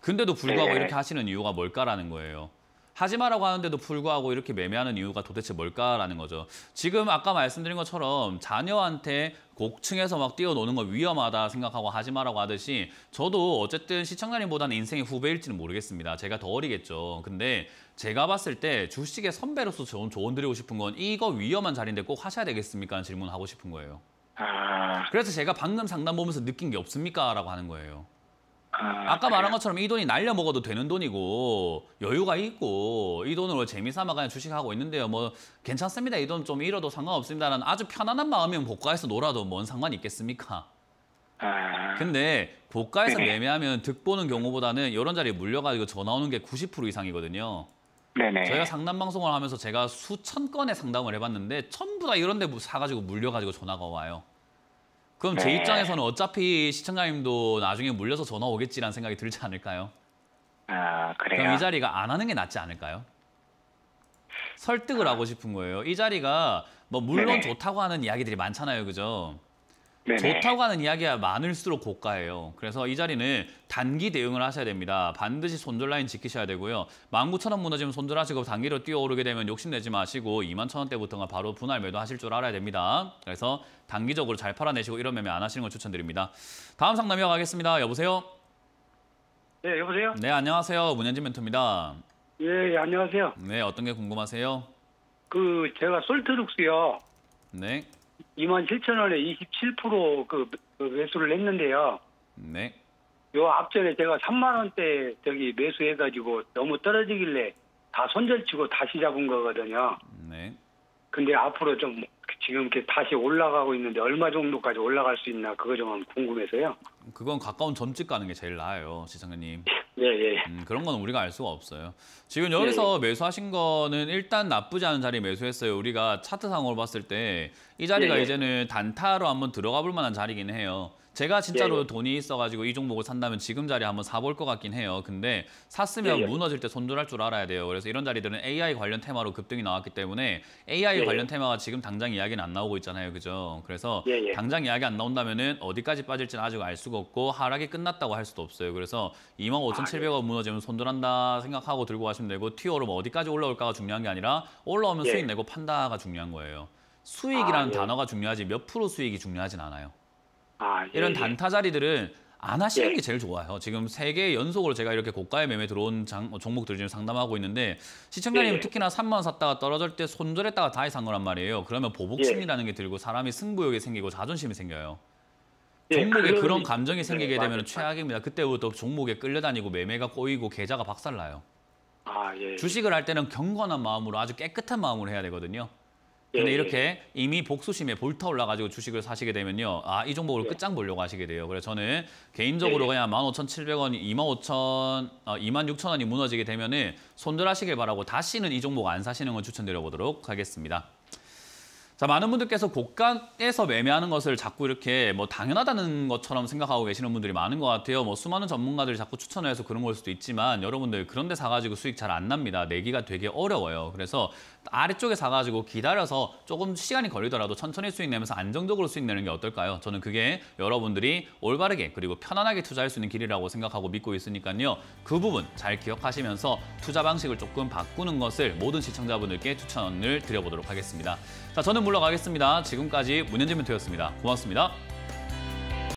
근데도 불구하고 네. 이렇게 하시는 이유가 뭘까라는 거예요. 하지 마라고 하는데도 불구하고 이렇게 매매하는 이유가 도대체 뭘까라는 거죠. 지금 아까 말씀드린 것처럼 자녀한테 곡층에서막 뛰어노는 거 위험하다 생각하고 하지 마라고 하듯이 저도 어쨌든 시청자님보다는 인생의 후배일지는 모르겠습니다. 제가 더 어리겠죠. 근데 제가 봤을 때 주식의 선배로서 조언, 조언 드리고 싶은 건 이거 위험한 자리인데 꼭 하셔야 되겠습니까? 는 질문하고 싶은 거예요. 아. 그래서 제가 방금 상담 보면서 느낀 게 없습니까? 라고 하는 거예요. 아, 까 말한 것처럼 이 돈이 날려 먹어도 되는 돈이고 여유가 있고 이 돈으로 재미삼아 그냥 주식하고 있는데요. 뭐 괜찮습니다. 이 돈 좀 잃어도 상관없습니다라는 아주 편안한 마음이면 고가에서 놀아도 뭔 상관이 있겠습니까? 아. 근데 고가에서 네. 매매하면 득보는 경우보다는 이런 자리에 물려가지고 전화 오는 게 90% 이상이거든요. 네네. 저희가 상담 방송을 하면서 제가 수천 건의 상담을 해봤는데 전부 다 이런 데 사가지고 물려가지고 전화가 와요. 그럼 제 네. 입장에서는 어차피 시청자님도 나중에 물려서 전화 오겠지라는 생각이 들지 않을까요? 아, 그래요? 그럼 이 자리가 안 하는 게 낫지 않을까요? 설득을 아. 하고 싶은 거예요. 이 자리가 뭐 물론 네 좋다고 하는 이야기들이 많잖아요, 그죠? 네네. 좋다고 하는 이야기가 많을수록 고가예요. 그래서 이 자리는 단기 대응을 하셔야 됩니다. 반드시 손절 라인 지키셔야 되고요. 19,000원 무너지면 손절하시고 단기로 뛰어오르게 되면 욕심내지 마시고 21,000원대부터가 바로 분할 매도하실 줄 알아야 됩니다. 그래서 단기적으로 잘 팔아내시고 이런 매매 안 하시는 걸 추천드립니다. 다음 상담 이어가겠습니다. 여보세요? 네, 여보세요? 네, 안녕하세요. 문현진 멘토입니다. 예, 예, 안녕하세요. 네, 어떤 게 궁금하세요? 그 제가 솔트룩스요. 네. 2만 7천 원에 27%그 그 매수를 했는데요. 네. 요 앞전에 제가 3만 원대 저기 매수해가지고 너무 떨어지길래 다 손절치고 다시 잡은 거거든요. 네. 근데 앞으로 좀 지금 이렇게 다시 올라가고 있는데 얼마 정도까지 올라갈 수 있나 그거 좀 궁금해서요. 그건 가까운 점집 가는 게 제일 나아요, 시청자님 예, 예. 음, 그런 건 우리가 알 수가 없어요. 지금 예, 예. 여기서 예, 매수하신 거는 일단 나쁘지 않은 자리 매수했어요. 우리가 차트상으로 봤을 때 이 자리가 예, 예, 이제는 단타로 한번 들어가 볼 만한 자리긴 해요. 제가 진짜로 예, 예, 돈이 있어가지고 이 종목을 산다면 지금 자리 한번 사볼 것 같긴 해요. 근데 샀으면 예, 예, 무너질 때 손절할 줄 알아야 돼요. 그래서 이런 자리들은 AI 관련 테마로 급등이 나왔기 때문에 AI 예, 관련 테마가 지금 당장 이야기는 안 나오고 있잖아요. 그죠? 그래서 당장 이야기 안 나온다면은 어디까지 빠질지는 아직 알 수가 없고 하락이 끝났다고 할 수도 없어요. 그래서 25,700원 아, 무너지면 손절한다 생각하고 들고 가시면 되고 티오로 뭐 어디까지 올라올까가 중요한 게 아니라 올라오면 수익 내고 판다가 중요한 거예요. 수익이라는 아, 단어가 중요하지 몇 프로 수익이 중요하진 않아요. 아, 예, 이런 예. 단타 자리들을 안 하시는 예. 게 제일 좋아요. 지금 세 개 연속으로 제가 이렇게 고가의 매매 들어온 장, 종목들 을 지금 상담하고 있는데 시청자님 예. 예. 특히나 3만 샀다가 떨어질 때 손절했다가 다시 산 거란 말이에요. 그러면 보복심이라는게 예. 들고 사람이 승부욕이 생기고 자존심이 생겨요. 종목에 그런, 그런 감정이 생기게 되면 최악입니다. 그때부터 종목에 끌려다니고 매매가 꼬이고 계좌가 박살나요. 아, 예. 주식을 할 때는 경건한 마음으로 아주 깨끗한 마음으로 해야 되거든요. 예, 근데 예, 이렇게 예. 이미 복수심에 볼타올라가지고 주식을 사시게 되면요. 아, 이 종목을 예. 끝장 보려고 하시게 돼요. 그래서 저는 예, 개인적으로 예. 그냥 15,700원, 25,000, 어, 26,000원이 무너지게 되면은 손절하시길 바라고 다시는 이 종목 안 사시는 걸 추천드려보도록 하겠습니다. 자, 많은 분들께서 고가에서 매매하는 것을 자꾸 이렇게 뭐 당연하다는 것처럼 생각하고 계시는 분들이 많은 것 같아요. 뭐 수많은 전문가들이 자꾸 추천해서 그런 걸 수도 있지만 여러분들 그런데 사가지고 수익 잘 안 납니다. 내기가 되게 어려워요. 그래서 아래쪽에 사가지고 기다려서 조금 시간이 걸리더라도 천천히 수익 내면서 안정적으로 수익 내는 게 어떨까요? 저는 그게 여러분들이 올바르게 그리고 편안하게 투자할 수 있는 길이라고 생각하고 믿고 있으니까요. 그 부분 잘 기억하시면서 투자 방식을 조금 바꾸는 것을 모든 시청자분들께 추천을 드려보도록 하겠습니다. 자, 저는 물러가겠습니다. 지금까지 문현진 멘토였습니다. 고맙습니다.